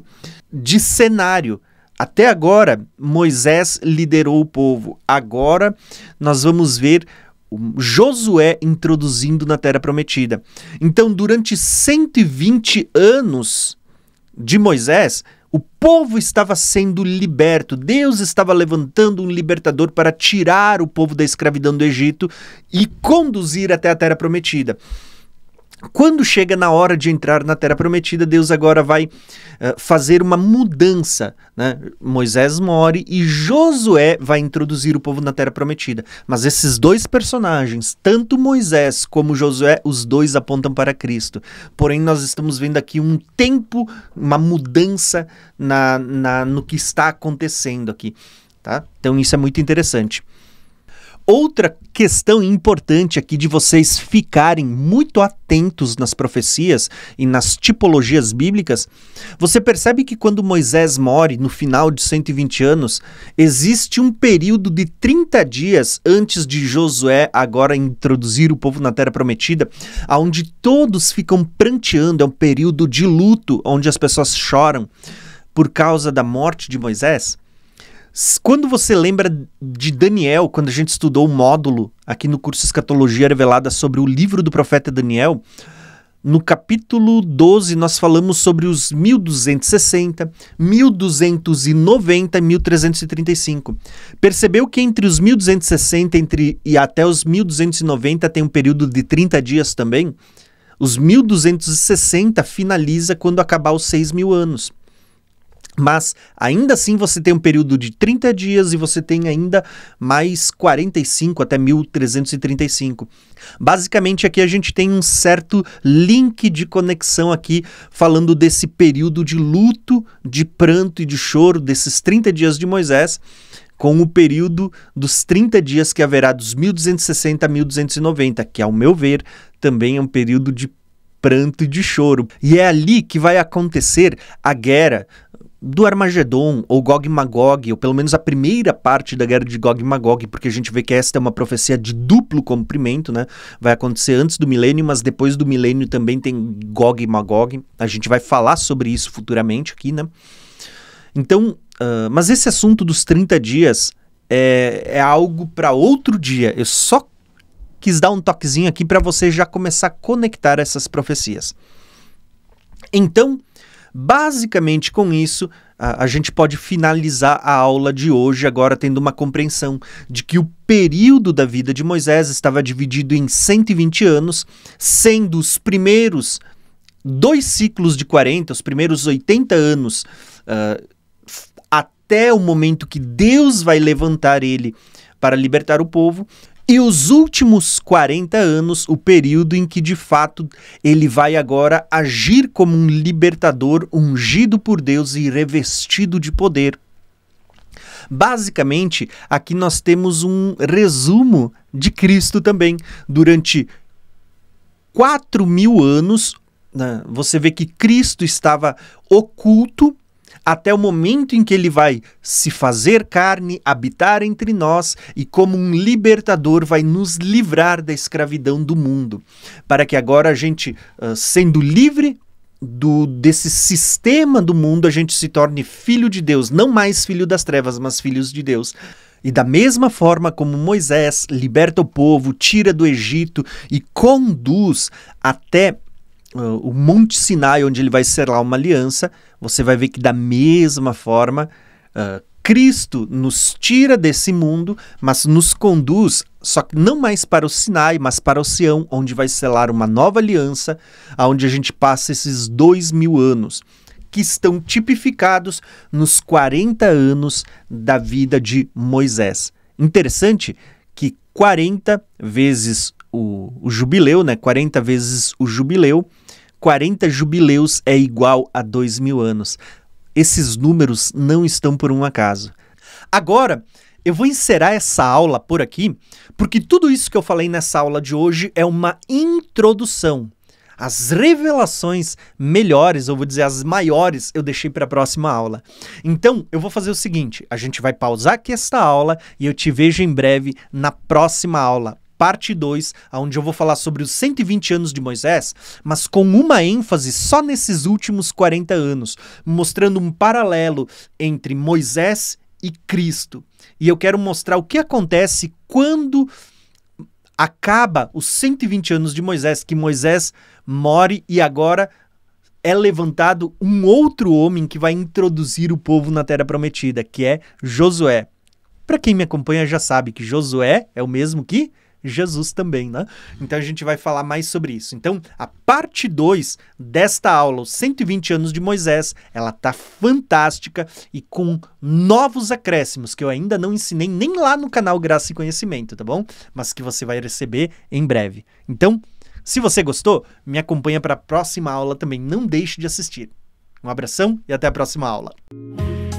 de cenário. Até agora, Moisés liderou o povo. Agora, nós vamos ver Josué introduzindo na Terra Prometida. Então, durante 120 anos de Moisés, o povo estava sendo liberto. Deus estava levantando um libertador para tirar o povo da escravidão do Egito e conduzir até a Terra Prometida. Quando chega na hora de entrar na Terra Prometida, Deus agora vai uh, fazer uma mudança. Né? Moisés morre e Josué vai introduzir o povo na Terra Prometida. Mas esses dois personagens, tanto Moisés como Josué, os dois apontam para Cristo. Porém, nós estamos vendo aqui um tempo, uma mudança na, na no que está acontecendo aqui. Tá? Então, isso é muito interessante. Outra questão importante aqui de vocês ficarem muito atentos nas profecias e nas tipologias bíblicas, você percebe que quando Moisés morre, no final de 120 anos, existe um período de 30 dias antes de Josué agora introduzir o povo na terra prometida, onde todos ficam pranteando, é um período de luto, onde as pessoas choram por causa da morte de Moisés. Quando você lembra de Daniel, quando a gente estudou o módulo aqui no curso Escatologia Revelada sobre o livro do profeta Daniel, no capítulo 12 nós falamos sobre os 1260, 1290 e 1335. Percebeu que entre os 1260 entre, e até os 1290 tem um período de 30 dias também? Os 1260 finaliza quando acabar os 6 mil anos. Mas ainda assim você tem um período de 30 dias e você tem ainda mais 45 até 1335. Basicamente aqui a gente tem um certo link de conexão aqui falando desse período de luto, de pranto e de choro desses 30 dias de Moisés com o período dos 30 dias que haverá dos 1260 a 1290, que ao meu ver também é um período de pranto e de choro. E é ali que vai acontecer a guerra do Armagedon, ou Gog Magog, ou pelo menos a primeira parte da guerra de Gog Magog, porque a gente vê que esta é uma profecia de duplo comprimento, né? Vai acontecer antes do milênio, mas depois do milênio também tem Gog e Magog. A gente vai falar sobre isso futuramente aqui, né? Então, uh, mas esse assunto dos 30 dias é, é algo para outro dia. Eu só quis dar um toquezinho aqui para você já começar a conectar essas profecias. Então, Basicamente, com isso, a, a gente pode finalizar a aula de hoje, agora tendo uma compreensão de que o período da vida de Moisés estava dividido em 120 anos, sendo os primeiros dois ciclos de 40, os primeiros 80 anos, uh, até o momento que Deus vai levantar ele para libertar o povo, e os últimos 40 anos, o período em que de fato ele vai agora agir como um libertador ungido por Deus e revestido de poder. Basicamente, aqui nós temos um resumo de Cristo também. Durante 4 mil anos, né, você vê que Cristo estava oculto até o momento em que ele vai se fazer carne, habitar entre nós e, como um libertador, vai nos livrar da escravidão do mundo, para que agora a gente, ah, sendo livre, do, desse sistema do mundo a gente se torne filho de Deus, não mais filho das trevas, mas filhos de Deus. E da mesma forma como Moisés liberta o povo, tira do Egito e conduz até o Monte Sinai, onde ele vai selar uma aliança, você vai ver que da mesma forma uh, Cristo nos tira desse mundo, mas nos conduz, só que não mais para o Sinai, mas para o Sião, onde vai selar uma nova aliança, aonde a gente passa esses dois mil anos, que estão tipificados nos 40 anos da vida de Moisés. Interessante que 40 vezes o, o jubileu, né? 40 vezes o jubileu, 40 jubileus é igual a 2 mil anos. Esses números não estão por um acaso. Agora, eu vou encerrar essa aula por aqui, porque tudo isso que eu falei nessa aula de hoje é uma introdução. As revelações melhores, ou vou dizer as maiores, eu deixei para a próxima aula. Então, eu vou fazer o seguinte: a gente vai pausar aqui esta aula e eu te vejo em breve na próxima aula parte 2, onde eu vou falar sobre os 120 anos de Moisés, mas com uma ênfase só nesses últimos 40 anos, mostrando um paralelo entre Moisés e Cristo. E eu quero mostrar o que acontece quando acaba os 120 anos de Moisés, que Moisés morre e agora é levantado um outro homem que vai introduzir o povo na terra prometida, que é Josué. Para quem me acompanha já sabe que Josué é o mesmo que Jesus também, né? Então a gente vai falar mais sobre isso. Então, a parte 2 desta aula, os 120 anos de Moisés, ela tá fantástica e com novos acréscimos que eu ainda não ensinei nem lá no canal Graça e Conhecimento, tá bom? Mas que você vai receber em breve. Então, se você gostou, me acompanha para a próxima aula também. Não deixe de assistir. Um abração e até a próxima aula.